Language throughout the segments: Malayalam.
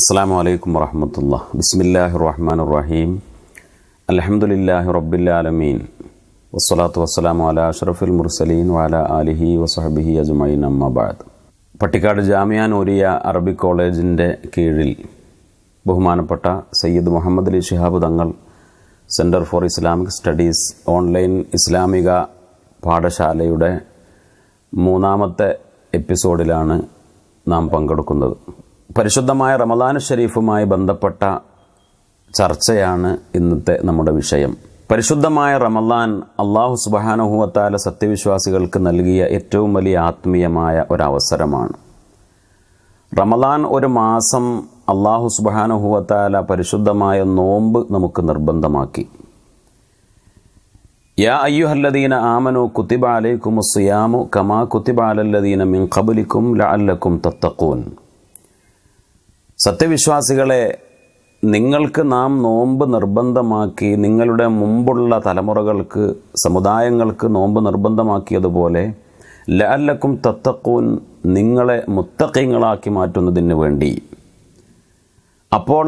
അസ്സാം വലൈക്കും വറഹമത്തുള്ള ബിസ്മില്ലാഹി റഹ്മാൻ റഹീം അലഹമുല്ലാഹി റബ്ബില്ലാലമീൻ വസ്സലാത്തു വസ്സലാം അല അഷറഫുൽ മുർസലീൻ വാല അലിഹി വസഹബിഹി അജുമൈൻ അമ്മബാദ് പട്ടിക്കാട് ജാമിയാൻ നൂരിയ അറബി കോളേജിൻ്റെ കീഴിൽ ബഹുമാനപ്പെട്ട Sayyid Muhammad Ali Shihab Thangal centre for Islamic studies online ഇസ്ലാമിക പാഠശാലയുടെ മൂന്നാമത്തെ എപ്പിസോഡിലാണ് നാം പങ്കെടുക്കുന്നത് പരിശുദ്ധമായ റമദാന ഷരീഫുമായി ബന്ധപ്പെട്ട ചർച്ചയാണ് ഇന്നത്തെ നമ്മുടെ വിഷയം പരിശുദ്ധമായ റമദാൻ അള്ളാഹു സുബാനുഹുവത്താല സത്യവിശ്വാസികൾക്ക് നൽകിയ ഏറ്റവും വലിയ ആത്മീയമായ ഒരവസരമാണ് റമദാൻ ഒരു മാസം അള്ളാഹു സുബാനുഹുവത്താല പരിശുദ്ധമായ നോമ്പ് നമുക്ക് നിർബന്ധമാക്കി യാ അയ്യുഹല്ലദീന ആമനു കുത്തിബ അലൈക്കും സുയാമു കമാ കുത്തിബാലല്ലദീന അലല്ലദീന മിൻ ഖബുലിക്കും ലഅല്ലക്കും തത്തക്കൂൻ സത്യവിശ്വാസികളെ നിങ്ങൾക്ക് നാം നോമ്പ് നിർബന്ധമാക്കി നിങ്ങളുടെ മുമ്പുള്ള തലമുറകൾക്ക് സമുദായങ്ങൾക്ക് നോമ്പ് നിർബന്ധമാക്കിയതുപോലെ ലഅല്ലക്കും തത്തക്കൂൻ നിങ്ങളെ മുത്തക്കീങ്ങളാക്കി മാറ്റുന്നതിന് വേണ്ടി അപ്പോൾ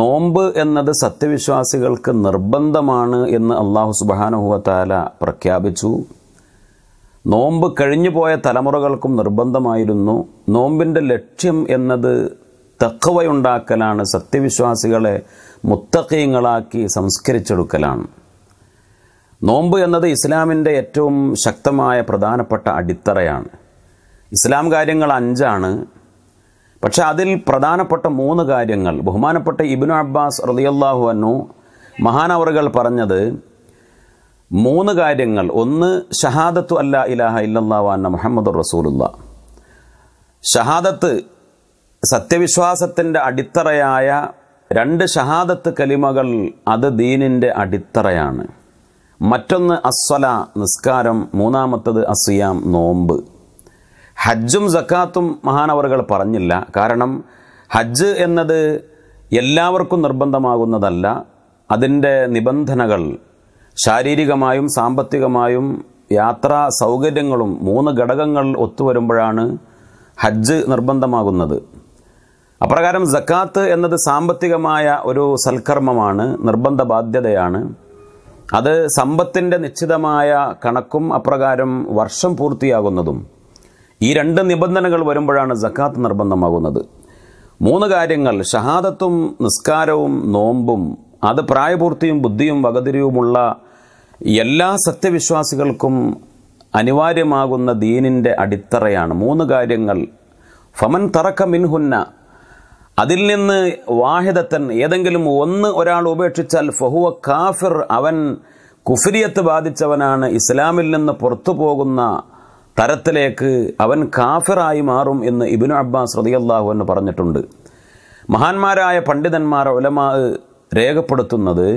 നോമ്പ് എന്നത് സത്യവിശ്വാസികൾക്ക് നിർബന്ധമാണ് എന്ന് അള്ളാഹു സുബാനുഹുവത്താല പ്രഖ്യാപിച്ചു നോമ്പ് കഴിഞ്ഞു പോയ തലമുറകൾക്കും നിർബന്ധമായിരുന്നു നോമ്പിൻ്റെ ലക്ഷ്യം എന്നത് തക്കവയുണ്ടാക്കലാണ് സത്യവിശ്വാസികളെ മുത്തക്കയങ്ങളാക്കി സംസ്കരിച്ചെടുക്കലാണ് നോമ്പ് എന്നത് ഇസ്ലാമിൻ്റെ ഏറ്റവും ശക്തമായ പ്രധാനപ്പെട്ട അടിത്തറയാണ് ഇസ്ലാം കാര്യങ്ങൾ അഞ്ചാണ് പക്ഷെ അതിൽ പ്രധാനപ്പെട്ട മൂന്ന് കാര്യങ്ങൾ ബഹുമാനപ്പെട്ട ഇബിനു അബ്ബാസ് റതിയല്ലാഹു അന്നു മഹാനവറുകൾ പറഞ്ഞത് മൂന്ന് കാര്യങ്ങൾ ഒന്ന് ഷഹാദത്തു അല്ല ഇലാഹ ഇല്ലാ അന്ന മുഹമ്മദ് റസൂലുള്ള ഷഹാദത്ത് സത്യവിശ്വാസത്തിൻ്റെ അടിത്തറയായ രണ്ട് ഷഹാദത്ത് കലിമകൾ അത് ദീനിൻ്റെ അടിത്തറയാണ് മറ്റൊന്ന് അസ്വല നിസ്കാരം മൂന്നാമത്തത് അസിയാം നോമ്പ് ഹജ്ജും സക്കാത്തും മഹാനവറുകൾ പറഞ്ഞില്ല കാരണം ഹജ്ജ് എന്നത് എല്ലാവർക്കും നിർബന്ധമാകുന്നതല്ല അതിൻ്റെ നിബന്ധനകൾ ശാരീരികമായും സാമ്പത്തികമായും യാത്രാ സൗകര്യങ്ങളും മൂന്ന് ഘടകങ്ങൾ ഒത്തുവരുമ്പോഴാണ് ഹജ്ജ് നിർബന്ധമാകുന്നത് അപ്രകാരം സക്കാത്ത് എന്നത് സാമ്പത്തികമായ ഒരു സൽക്കർമ്മമാണ് നിർബന്ധ ബാധ്യതയാണ് അത് സമ്പത്തിൻ്റെ നിശ്ചിതമായ കണക്കും അപ്രകാരം വർഷം പൂർത്തിയാകുന്നതും ഈ രണ്ട് നിബന്ധനകൾ വരുമ്പോഴാണ് സക്കാത്ത് നിർബന്ധമാകുന്നത് മൂന്ന് കാര്യങ്ങൾ ഷഹാദത്തും നിസ്കാരവും നോമ്പും അത് പ്രായപൂർത്തിയും ബുദ്ധിയും വകതിരിവുമുള്ള എല്ലാ സത്യവിശ്വാസികൾക്കും അനിവാര്യമാകുന്ന ദീനിൻ്റെ അടിത്തറയാണ് മൂന്ന് കാര്യങ്ങൾ ഫമൻ തറക്ക മിൻഹുന്ന അതിൽ നിന്ന് വാഹിദത്തൻ ഏതെങ്കിലും ഒന്ന് ഒരാൾ ഉപേക്ഷിച്ചാൽ ഫഹുവ കാഫിർ അവൻ കുഫിരിയത്ത് ബാധിച്ചവനാണ് ഇസ്ലാമിൽ നിന്ന് പുറത്തു പോകുന്ന തരത്തിലേക്ക് അവൻ കാഫിറായി മാറും എന്ന് ഇബിനു അബ്ബാസ് റതിയല്ലാഹു എന്ന് പറഞ്ഞിട്ടുണ്ട് മഹാന്മാരായ പണ്ഡിതന്മാർ ഒലമാ രേഖപ്പെടുത്തുന്നത്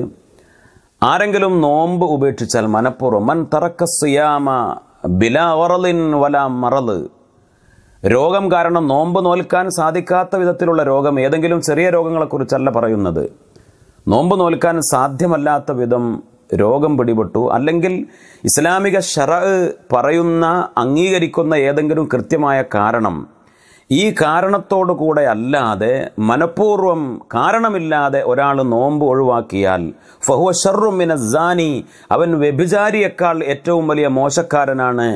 ആരെങ്കിലും നോമ്പ് ഉപേക്ഷിച്ചാൽ മനഃപൂർവ്വം മൻ തറക്ക സിയാമ ബിലാ വറലിൻ വല മറല് രോഗം കാരണം നോമ്പ് നോൽക്കാൻ സാധിക്കാത്ത വിധത്തിലുള്ള രോഗം ഏതെങ്കിലും ചെറിയ രോഗങ്ങളെക്കുറിച്ചല്ല പറയുന്നത് നോമ്പ് നോൽക്കാൻ സാധ്യമല്ലാത്ത വിധം രോഗം പിടിപെട്ടു അല്ലെങ്കിൽ ഇസ്ലാമിക ഷറ പറയുന്ന അംഗീകരിക്കുന്ന ഏതെങ്കിലും കൃത്യമായ കാരണം ഈ കാരണത്തോടു കൂടെ അല്ലാതെ മനഃപൂർവ്വം കാരണമില്ലാതെ ഒരാൾ നോമ്പ് ഒഴിവാക്കിയാൽ ഫഹുവ ഷറുമിന അവൻ വ്യഭിചാരിയേക്കാൾ ഏറ്റവും വലിയ മോശക്കാരനാണ്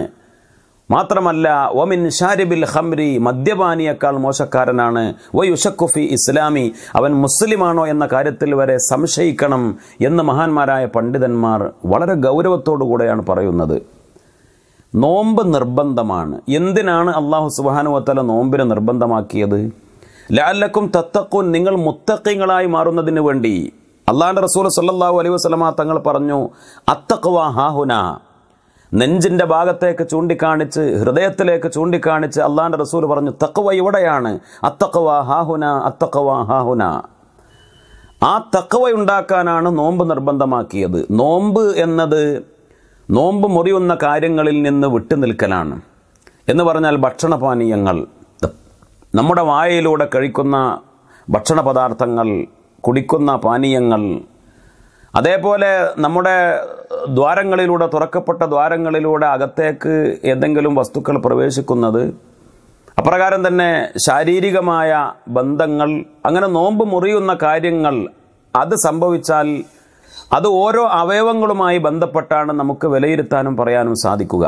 മാത്രമല്ല ഒമിൻ ഷാരിബിൽ ഹംരി മദ്യപാനിയേക്കാൾ മോശക്കാരനാണ് വയുഷക്കുഫി ഇസ്ലാമി അവൻ മുസ്ലിമാണോ എന്ന കാര്യത്തിൽ വരെ സംശയിക്കണം എന്ന് മഹാന്മാരായ പണ്ഡിതന്മാർ വളരെ ഗൗരവത്തോടു കൂടെയാണ് പറയുന്നത് നോമ്പ് നിർബന്ധമാണ് എന്തിനാണ് അള്ളാഹു സുബാനുവത്തല നോമ്പിനെ നിർബന്ധമാക്കിയത് ലാലക്കും തത്തക്കും നിങ്ങൾ മുത്തക്കിങ്ങളായി മാറുന്നതിന് വേണ്ടി അള്ളാഹുൻ്റെ റസൂൽ സല്ലാഹു അലൈഹി വസ്ലമാ തങ്ങൾ പറഞ്ഞു അത്തക്കുവ ഹാഹുന നെഞ്ചിൻ്റെ ഭാഗത്തേക്ക് ചൂണ്ടിക്കാണിച്ച് ഹൃദയത്തിലേക്ക് ചൂണ്ടിക്കാണിച്ച് അള്ളാൻ്റെ റസൂൽ പറഞ്ഞു തക്കവ ഇവിടെയാണ് അത്തക്കവ ഹാഹുന അത്തക്കവ ഹാഹുന ആ തക്കവ ഉണ്ടാക്കാനാണ് നോമ്പ് നിർബന്ധമാക്കിയത് നോമ്പ് എന്നത് നോമ്പ് മുറിയുന്ന കാര്യങ്ങളിൽ നിന്ന് വിട്ടുനിൽക്കലാണ് എന്ന് പറഞ്ഞാൽ ഭക്ഷണപാനീയങ്ങൾ നമ്മുടെ വായയിലൂടെ കഴിക്കുന്ന ഭക്ഷണ പദാർത്ഥങ്ങൾ കുടിക്കുന്ന പാനീയങ്ങൾ അതേപോലെ നമ്മുടെ ദ്വാരങ്ങളിലൂടെ തുറക്കപ്പെട്ട ദ്വാരങ്ങളിലൂടെ അകത്തേക്ക് എന്തെങ്കിലും വസ്തുക്കൾ പ്രവേശിക്കുന്നത് അപ്രകാരം തന്നെ ശാരീരികമായ ബന്ധങ്ങൾ അങ്ങനെ നോമ്പ് മുറിയുന്ന കാര്യങ്ങൾ അത് സംഭവിച്ചാൽ അത് ഓരോ അവയവങ്ങളുമായി ബന്ധപ്പെട്ടാണ് നമുക്ക് വിലയിരുത്താനും പറയാനും സാധിക്കുക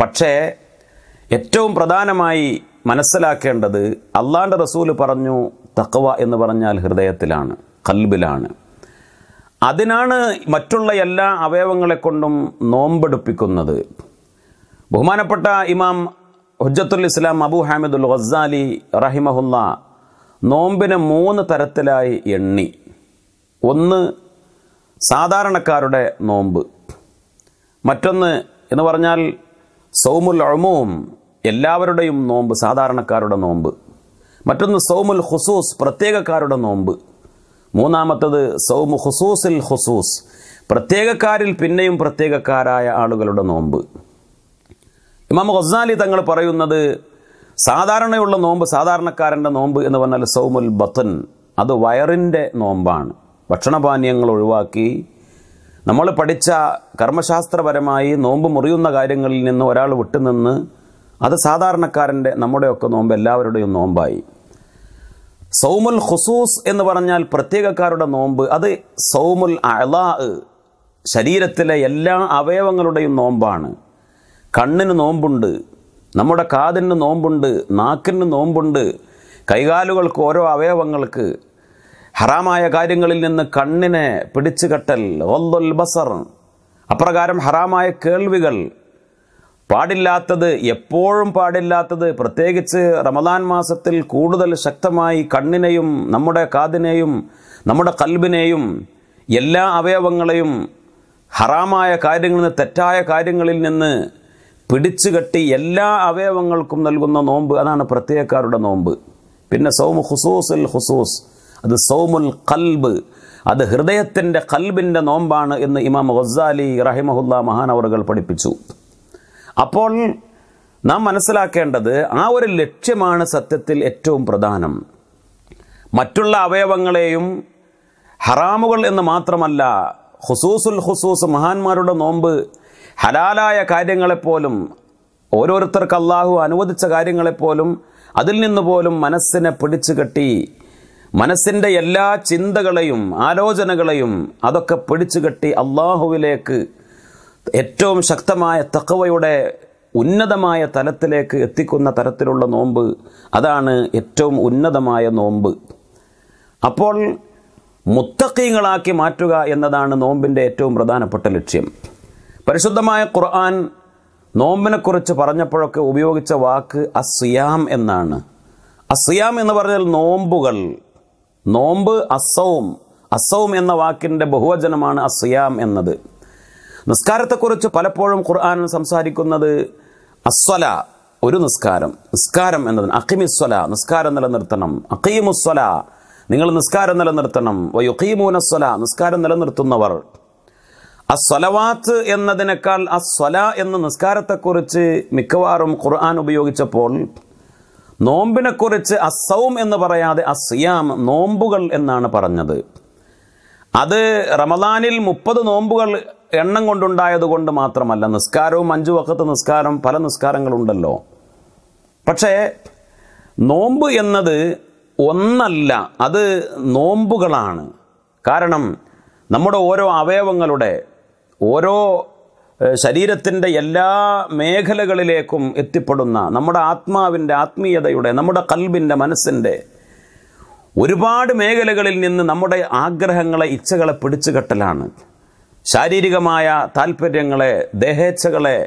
പക്ഷേ ഏറ്റവും പ്രധാനമായി മനസ്സിലാക്കേണ്ടത് അള്ളാൻ്റെ റസൂൽ പറഞ്ഞു തക്കവ എന്ന് പറഞ്ഞാൽ ഹൃദയത്തിലാണ് കൽബിലാണ് അതിനാണ് മറ്റുള്ള എല്ലാ അവയവങ്ങളെ കൊണ്ടും നോമ്പെടുപ്പിക്കുന്നത് ബഹുമാനപ്പെട്ട ഇമാം ഹുജത്തുൽ ഇസ്ലാം അബു ഹാമിദുൽ ഖസാലി റഹിമഹുല്ല നോമ്പിനെ മൂന്ന് തരത്തിലായി എണ്ണി ഒന്ന് സാധാരണക്കാരുടെ നോമ്പ് മറ്റൊന്ന് എന്ന് പറഞ്ഞാൽ സൗമുൽ അഴമവും എല്ലാവരുടെയും നോമ്പ് സാധാരണക്കാരുടെ നോമ്പ് മറ്റൊന്ന് സൗമുൽ ഹുസൂസ് പ്രത്യേകക്കാരുടെ നോമ്പ് മൂന്നാമത്തത് സൗമു ഹുസൂസിൽ ഹുസൂസ് പ്രത്യേകക്കാരിൽ പിന്നെയും പ്രത്യേകക്കാരായ ആളുകളുടെ നോമ്പ് ഇമാം ഹസ്നാലി തങ്ങൾ പറയുന്നത് സാധാരണയുള്ള നോമ്പ് സാധാരണക്കാരൻ്റെ നോമ്പ് എന്ന് പറഞ്ഞാൽ സൗമുൽ ബത്തൻ അത് വയറിൻ്റെ നോമ്പാണ് ഭക്ഷണപാനീയങ്ങൾ ഒഴിവാക്കി നമ്മൾ പഠിച്ച കർമ്മശാസ്ത്രപരമായി നോമ്പ് മുറിയുന്ന കാര്യങ്ങളിൽ നിന്ന് ഒരാൾ വിട്ടുനിന്ന് അത് സാധാരണക്കാരൻ്റെ നമ്മുടെയൊക്കെ നോമ്പ് എല്ലാവരുടെയും നോമ്പായി സൗമുൽ ഖുസൂസ് എന്ന് പറഞ്ഞാൽ പ്രത്യേകക്കാരുടെ നോമ്പ് അത് സൗമുൽ അളാ ശരീരത്തിലെ എല്ലാ അവയവങ്ങളുടെയും നോമ്പാണ് കണ്ണിന് നോമ്പുണ്ട് നമ്മുടെ കാതിന് നോമ്പുണ്ട് നാക്കിന് നോമ്പുണ്ട് കൈകാലുകൾക്ക് ഓരോ അവയവങ്ങൾക്ക് ഹറാമായ കാര്യങ്ങളിൽ നിന്ന് കണ്ണിനെ പിടിച്ചുകെട്ടൽ ഒല്ലൊൽ ബസർ അപ്രകാരം ഹറാമായ കേൾവികൾ പാടില്ലാത്തത് എപ്പോഴും പാടില്ലാത്തത് പ്രത്യേകിച്ച് റമദാൻ മാസത്തിൽ കൂടുതൽ ശക്തമായി കണ്ണിനെയും നമ്മുടെ കാതിനെയും നമ്മുടെ കൽബിനെയും എല്ലാ അവയവങ്ങളെയും ഹറാമായ കാര്യങ്ങളിൽ നിന്ന് തെറ്റായ കാര്യങ്ങളിൽ നിന്ന് പിടിച്ചു കെട്ടി എല്ലാ അവയവങ്ങൾക്കും നൽകുന്ന നോമ്പ് അതാണ് പ്രത്യേകക്കാരുടെ നോമ്പ് പിന്നെ സൗമു ഹുസൂസുൽ ഹുസൂസ് അത് സൗമുൽ കൽബ് അത് ഹൃദയത്തിൻ്റെ കൽബിൻ്റെ നോമ്പാണ് എന്ന് ഇമാം ഗസാലി റഹിമഹുല്ല മഹാനവറുകൾ പഠിപ്പിച്ചു അപ്പോൾ നാം മനസ്സിലാക്കേണ്ടത് ആ ഒരു ലക്ഷ്യമാണ് സത്യത്തിൽ ഏറ്റവും പ്രധാനം മറ്റുള്ള അവയവങ്ങളെയും ഹറാമുകൾ എന്ന് മാത്രമല്ല ഹുസൂസുൽ ഹുസൂസ് മഹാന്മാരുടെ നോമ്പ് ഹലാലായ കാര്യങ്ങളെപ്പോലും ഓരോരുത്തർക്ക് അള്ളാഹു അനുവദിച്ച കാര്യങ്ങളെപ്പോലും അതിൽ നിന്ന് പോലും മനസ്സിനെ പിടിച്ചു കെട്ടി മനസ്സിൻ്റെ എല്ലാ ചിന്തകളെയും ആലോചനകളെയും അതൊക്കെ പിടിച്ചു കെട്ടി അള്ളാഹുവിലേക്ക് ഏറ്റവും ശക്തമായ തക്കവയുടെ ഉന്നതമായ തലത്തിലേക്ക് എത്തിക്കുന്ന തരത്തിലുള്ള നോമ്പ് അതാണ് ഏറ്റവും ഉന്നതമായ നോമ്പ് അപ്പോൾ മുത്തക്കീങ്ങളാക്കി മാറ്റുക എന്നതാണ് നോമ്പിൻ്റെ ഏറ്റവും പ്രധാനപ്പെട്ട ലക്ഷ്യം പരിശുദ്ധമായ ഖുർആൻ നോമ്പിനെക്കുറിച്ച് പറഞ്ഞപ്പോഴൊക്കെ ഉപയോഗിച്ച വാക്ക് അസിയാം എന്നാണ് അസിയാം എന്ന് പറഞ്ഞാൽ നോമ്പുകൾ നോമ്പ് അസവും അസവും എന്ന വാക്കിൻ്റെ ബഹുവചനമാണ് അസിയാം എന്നത് നിസ്കാരത്തെക്കുറിച്ച് പലപ്പോഴും ഖുർആൻ സംസാരിക്കുന്നത് അസ്വല ഒരു നിസ്കാരം നിസ്കാരം എന്നതിന് അഖിമിസ്വല നിസ്കാരം നിലനിർത്തണം അഖീമുസ്വല നിങ്ങൾ നിസ്കാരം നിലനിർത്തണം വയുക്കീമൂനസ്വല നിസ്കാരം നിലനിർത്തുന്നവർ അസ്വലവാത്ത് എന്നതിനേക്കാൾ അസ്വല എന്ന നിസ്കാരത്തെക്കുറിച്ച് മിക്കവാറും ഖുർആൻ ഉപയോഗിച്ചപ്പോൾ നോമ്പിനെക്കുറിച്ച് അസൗം എന്ന് പറയാതെ അസിയാം നോമ്പുകൾ എന്നാണ് പറഞ്ഞത് അത് റമദാനിൽ മുപ്പത് നോമ്പുകൾ എണ്ണം കൊണ്ടുണ്ടായത് കൊണ്ട് മാത്രമല്ല നിസ്കാരവും അഞ്ചു വക്കത്ത് നിസ്കാരം പല നിസ്കാരങ്ങളുണ്ടല്ലോ പക്ഷേ നോമ്പ് എന്നത് ഒന്നല്ല അത് നോമ്പുകളാണ് കാരണം നമ്മുടെ ഓരോ അവയവങ്ങളുടെ ഓരോ ശരീരത്തിൻ്റെ എല്ലാ മേഖലകളിലേക്കും എത്തിപ്പെടുന്ന നമ്മുടെ ആത്മാവിൻ്റെ ആത്മീയതയുടെ നമ്മുടെ കൽബിൻ്റെ മനസ്സിൻ്റെ ഒരുപാട് മേഖലകളിൽ നിന്ന് നമ്മുടെ ആഗ്രഹങ്ങളെ ഇച്ഛകളെ പിടിച്ചുകെട്ടലാണ് ശാരീരികമായ താല്പര്യങ്ങളെ ദേഹേച്ഛകളെ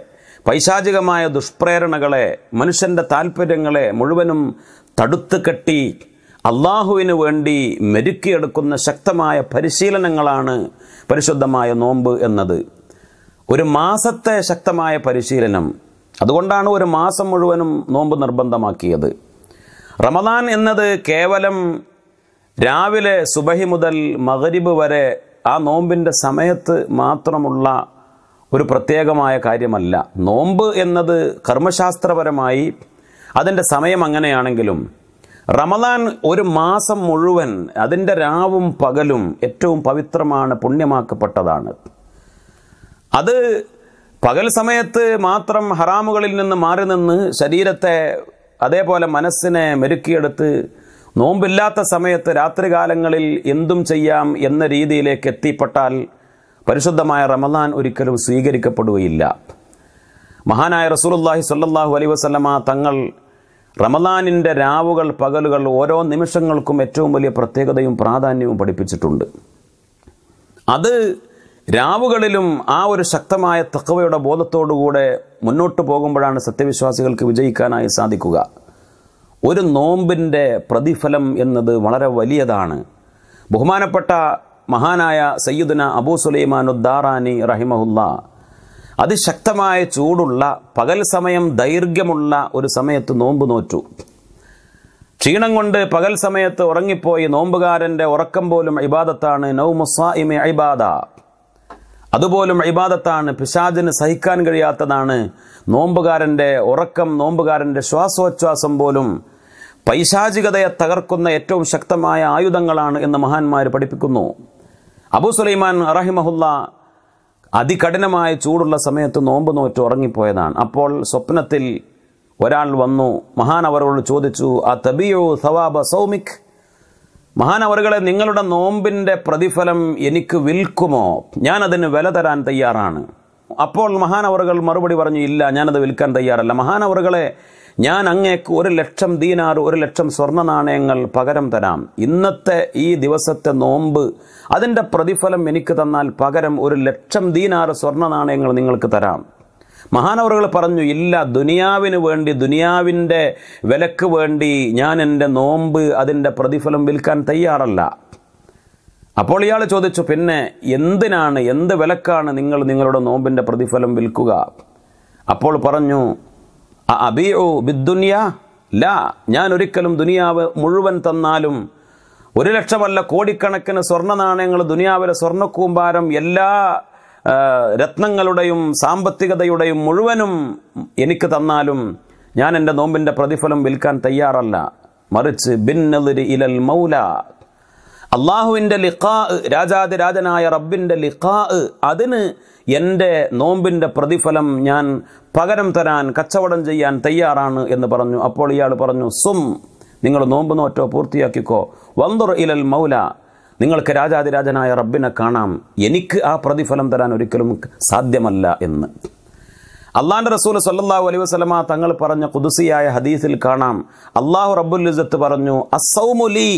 പൈശാചികമായ ദുഷ്പ്രേരണകളെ മനുഷ്യൻ്റെ താല്പര്യങ്ങളെ മുഴുവനും തടുത്തു കെട്ടി അള്ളാഹുവിന് വേണ്ടി മെരുക്കിയെടുക്കുന്ന ശക്തമായ പരിശീലനങ്ങളാണ് പരിശുദ്ധമായ നോമ്പ് എന്നത് ഒരു മാസത്തെ ശക്തമായ പരിശീലനം അതുകൊണ്ടാണ് ഒരു മാസം മുഴുവനും നോമ്പ് നിർബന്ധമാക്കിയത് റമദാൻ എന്നത് കേവലം രാവിലെ സുബഹി മുതൽ മകരിബ് വരെ ആ നോമ്പിൻ്റെ സമയത്ത് മാത്രമുള്ള ഒരു പ്രത്യേകമായ കാര്യമല്ല നോമ്പ് എന്നത് കർമ്മശാസ്ത്രപരമായി അതിൻ്റെ സമയം അങ്ങനെയാണെങ്കിലും റമദാൻ ഒരു മാസം മുഴുവൻ അതിൻ്റെ രാവും പകലും ഏറ്റവും പവിത്രമാണ് പുണ്യമാക്കപ്പെട്ടതാണ് അത് പകൽ സമയത്ത് മാത്രം ഹറാമുകളിൽ നിന്ന് മാറി നിന്ന് ശരീരത്തെ അതേപോലെ മനസ്സിനെ മെരുക്കിയെടുത്ത് നോമ്പില്ലാത്ത സമയത്ത് രാത്രികാലങ്ങളിൽ എന്തും ചെയ്യാം എന്ന രീതിയിലേക്ക് എത്തിപ്പെട്ടാൽ പരിശുദ്ധമായ റമദാൻ ഒരിക്കലും സ്വീകരിക്കപ്പെടുകയില്ല മഹാനായ റസൂലുല്ലാഹി സ്വല്ലല്ലാഹു അലൈ വസ്ലമ തങ്ങൾ റമദാനിൻ്റെ രാവുകൾ പകലുകൾ ഓരോ നിമിഷങ്ങൾക്കും ഏറ്റവും വലിയ പ്രത്യേകതയും പ്രാധാന്യവും പഠിപ്പിച്ചിട്ടുണ്ട് അത് രാവുകളിലും ആ ഒരു ശക്തമായ തക്കവയുടെ ബോധത്തോടുകൂടെ മുന്നോട്ട് പോകുമ്പോഴാണ് സത്യവിശ്വാസികൾക്ക് വിജയിക്കാനായി സാധിക്കുക ഒരു നോമ്പിൻ്റെ പ്രതിഫലം എന്നത് വളരെ വലിയതാണ് ബഹുമാനപ്പെട്ട മഹാനായ സയ്യിദുന അബൂ സുലൈമാനുദ്ദാറാനി റഹിമഹുല്ല അതിശക്തമായ ചൂടുള്ള പകൽ സമയം ദൈർഘ്യമുള്ള ഒരു സമയത്ത് നോമ്പ് നോറ്റു ക്ഷീണം കൊണ്ട് പകൽ സമയത്ത് ഉറങ്ങിപ്പോയി നോമ്പുകാരൻ്റെ ഉറക്കം പോലും ഇബാദത്താണ് നൗമുസായിമെ ഇബാദ അതുപോലും ഇബാദത്താണ് പിശാജിന് സഹിക്കാൻ കഴിയാത്തതാണ് നോമ്പുകാരൻ്റെ ഉറക്കം നോമ്പുകാരൻ്റെ ശ്വാസോച്ഛ്വാസം പോലും പൈശാചികതയെ തകർക്കുന്ന ഏറ്റവും ശക്തമായ ആയുധങ്ങളാണ് എന്ന് മഹാന്മാർ പഠിപ്പിക്കുന്നു അബു സുലൈമാൻ അറഹിമഹുല്ല അതികഠിനമായ ചൂടുള്ള സമയത്ത് നോമ്പ് നോറ്റ് ഉറങ്ങിപ്പോയതാണ് അപ്പോൾ സ്വപ്നത്തിൽ ഒരാൾ വന്നു മഹാൻ അവരോട് ചോദിച്ചു ആ തബിയോ സവാബ സൗമിക് മഹാൻ അവറുകളെ നിങ്ങളുടെ നോമ്പിൻ്റെ പ്രതിഫലം എനിക്ക് വിൽക്കുമോ ഞാനതിന് വില തരാൻ തയ്യാറാണ് അപ്പോൾ മഹാനവറുകൾ മറുപടി പറഞ്ഞു ഇല്ല ഞാനത് വിൽക്കാൻ തയ്യാറല്ല മഹാനവറുകളെ ഞാൻ അങ്ങേക്ക് ഒരു ലക്ഷം ദീനാർ ഒരു ലക്ഷം സ്വർണ്ണ നാണയങ്ങൾ പകരം തരാം ഇന്നത്തെ ഈ ദിവസത്തെ നോമ്പ് അതിൻ്റെ പ്രതിഫലം എനിക്ക് തന്നാൽ പകരം ഒരു ലക്ഷം ദീനാർ സ്വർണ്ണ നാണയങ്ങൾ നിങ്ങൾക്ക് തരാം മഹാനവറുകൾ പറഞ്ഞു ഇല്ല ദുനിയാവിന് വേണ്ടി ദുനിയാവിൻ്റെ വിലക്ക് വേണ്ടി ഞാൻ എൻ്റെ നോമ്പ് അതിൻ്റെ പ്രതിഫലം വിൽക്കാൻ തയ്യാറല്ല അപ്പോൾ ഇയാൾ ചോദിച്ചു പിന്നെ എന്തിനാണ് എന്ത് വിലക്കാണ് നിങ്ങൾ നിങ്ങളുടെ നോമ്പിൻ്റെ പ്രതിഫലം വിൽക്കുക അപ്പോൾ പറഞ്ഞു അബിഉ ബിദ്ദുനിയ ലാ ഞാൻ ഒരിക്കലും ദുനിയാവ് മുഴുവൻ തന്നാലും ഒരു ലക്ഷമല്ല കോടിക്കണക്കിന് സ്വർണ്ണ നാണയങ്ങൾ ദുനിയാവിലെ സ്വർണ്ണക്കൂമ്പാരം എല്ലാ രത്നങ്ങളുടെയും സാമ്പത്തികതയുടെയും മുഴുവനും എനിക്ക് തന്നാലും ഞാൻ എൻ്റെ നോമ്പിൻ്റെ പ്രതിഫലം വിൽക്കാൻ തയ്യാറല്ല മറിച്ച് ബിന്നതിരി ഇലൽ മൗല അള്ളാഹുവിൻ്റെ ലിഖാ രാജാതിരാജനായ റബ്ബിൻ്റെ ലിഖാ അതിന് എൻ്റെ നോമ്പിൻ്റെ പ്രതിഫലം ഞാൻ പകരം തരാൻ കച്ചവടം ചെയ്യാൻ തയ്യാറാണ് എന്ന് പറഞ്ഞു അപ്പോൾ ഇയാൾ പറഞ്ഞു സും നിങ്ങൾ നോമ്പ് നോറ്റോ പൂർത്തിയാക്കിക്കോ വന്തുർ ഇലൽ മൗല നിങ്ങൾക്ക് രാജാതിരാജനായ റബ്ബിനെ കാണാം എനിക്ക് ആ പ്രതിഫലം തരാൻ ഒരിക്കലും സാധ്യമല്ല എന്ന് അള്ളാഹുൻ്റെ റസൂൽ സല്ലാഹു അലൈഹി വസ്ലമ തങ്ങൾ പറഞ്ഞ കുതുസിയായ ഹദീസിൽ കാണാം അള്ളാഹു റബ്ബുൽ ഇസത്ത് പറഞ്ഞു അസൗമുലി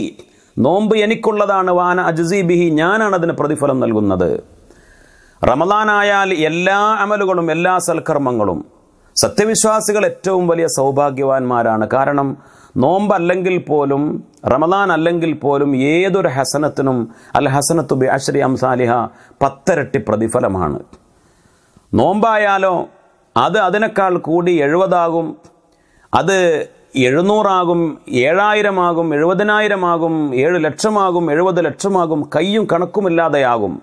നോമ്പ് എനിക്കുള്ളതാണ് വാന അജ്സി ബിഹി ഞാനാണ് അതിന് പ്രതിഫലം നൽകുന്നത് റമദാനായാൽ എല്ലാ അമലുകളും എല്ലാ സൽക്കർമ്മങ്ങളും സത്യവിശ്വാസികൾ ഏറ്റവും വലിയ സൗഭാഗ്യവാന്മാരാണ് കാരണം നോമ്പല്ലെങ്കിൽ പോലും റമദാൻ അല്ലെങ്കിൽ പോലും ഏതൊരു ഹസനത്തിനും അൽ ഹസനത്തു ബി അശ്രി അംസാലിഹ പത്തരട്ടി പ്രതിഫലമാണ് നോമ്പായാലോ അത് അതിനേക്കാൾ കൂടി എഴുപതാകും അത് എഴുന്നൂറാകും ഏഴായിരമാകും എഴുപതിനായിരമാകും ഏഴ് ലക്ഷമാകും എഴുപത് ലക്ഷമാകും കയ്യും കണക്കുമില്ലാതെയാകും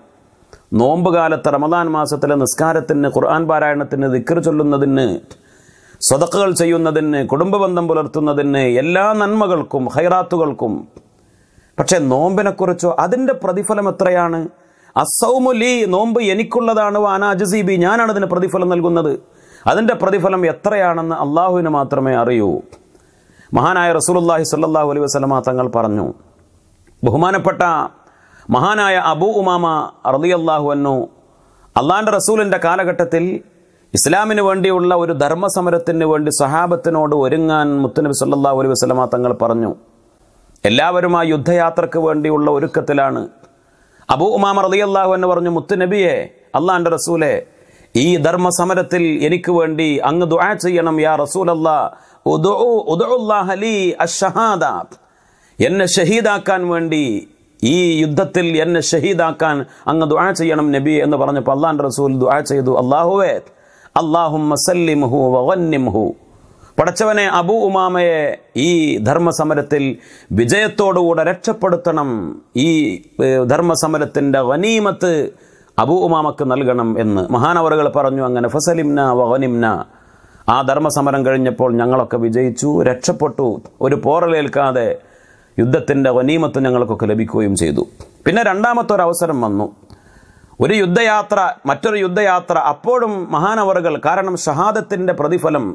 നോമ്പ് റമദാൻ മാസത്തിലെ നിസ്കാരത്തിന് ഖുർആൻ പാരായണത്തിന് ദിക്കർ ചൊല്ലുന്നതിന് സ്വതക്കുകൾ ചെയ്യുന്നതിന് കുടുംബബന്ധം പുലർത്തുന്നതിന് എല്ലാ നന്മകൾക്കും ഹൈറാത്തുകൾക്കും പക്ഷേ നോമ്പിനെക്കുറിച്ചോ അതിൻ്റെ പ്രതിഫലം എത്രയാണ് അസൗമുലി നോമ്പ് എനിക്കുള്ളതാണ് വാനാജസീബി ഞാനാണ് അതിന് പ്രതിഫലം നൽകുന്നത് അതിൻ്റെ പ്രതിഫലം എത്രയാണെന്ന് അള്ളാഹുവിന് മാത്രമേ അറിയൂ മഹാനായ റസൂലുല്ലാഹി സല്ലാഹു അലൈഹി വസ്ലമ തങ്ങൾ പറഞ്ഞു ബഹുമാനപ്പെട്ട മഹാനായ അബു ഉമാമ അർദിയല്ലാഹു അന്നു അള്ളാൻ്റെ റസൂലിൻ്റെ കാലഘട്ടത്തിൽ ഇസ്ലാമിന് വേണ്ടിയുള്ള ഒരു ധർമ്മസമരത്തിന് വേണ്ടി സഹാബത്തിനോട് ഒരുങ്ങാൻ മുത്തനബി സല്ലാ അലൈഹി വസ്ലമ തങ്ങൾ പറഞ്ഞു എല്ലാവരും ആ യുദ്ധയാത്രക്ക് വേണ്ടിയുള്ള ഒരുക്കത്തിലാണ് അബൂ ഉമാമ റളിയല്ലാഹു എന്ന് പറഞ്ഞു മുത്തുനബിയെ അള്ളാൻ്റെ റസൂലെ ഈ ധർമ്മസമരത്തിൽ എനിക്ക് വേണ്ടി അങ്ങ് ദുആ ചെയ്യണം യാ റസൂലല്ലാ എന്നെ ഷഹീദാക്കാൻ വേണ്ടി ഈ യുദ്ധത്തിൽ എന്നെ ഷഹീദാക്കാൻ അങ്ങ് ദുആ ചെയ്യണം നബി എന്ന് പറഞ്ഞപ്പോൾ അള്ളാൻ റസൂൽ ദുആ ചെയ്തു അള്ളാഹുവേ അള്ളാഹു പടച്ചവനെ അബു ഉമാമയെ ഈ ധർമ്മസമരത്തിൽ വിജയത്തോടുകൂടെ രക്ഷപ്പെടുത്തണം ഈ ധർമ്മസമരത്തിൻ്റെ വനീമത്ത് അബു ഉമാമക്ക് നൽകണം എന്ന് മഹാനവറുകൾ പറഞ്ഞു അങ്ങനെ ഫസലിംന വനിംന ആ ധർമ്മസമരം കഴിഞ്ഞപ്പോൾ ഞങ്ങളൊക്കെ വിജയിച്ചു രക്ഷപ്പെട്ടു ഒരു പോറലേൽക്കാതെ യുദ്ധത്തിൻ്റെ വനീമത്വം ഞങ്ങൾക്കൊക്കെ ലഭിക്കുകയും ചെയ്തു പിന്നെ രണ്ടാമത്തെ ഒരു അവസരം വന്നു ഒരു യുദ്ധയാത്ര മറ്റൊരു യുദ്ധയാത്ര അപ്പോഴും മഹാനവറുകൾ കാരണം ഷഹാദത്തിൻ്റെ പ്രതിഫലം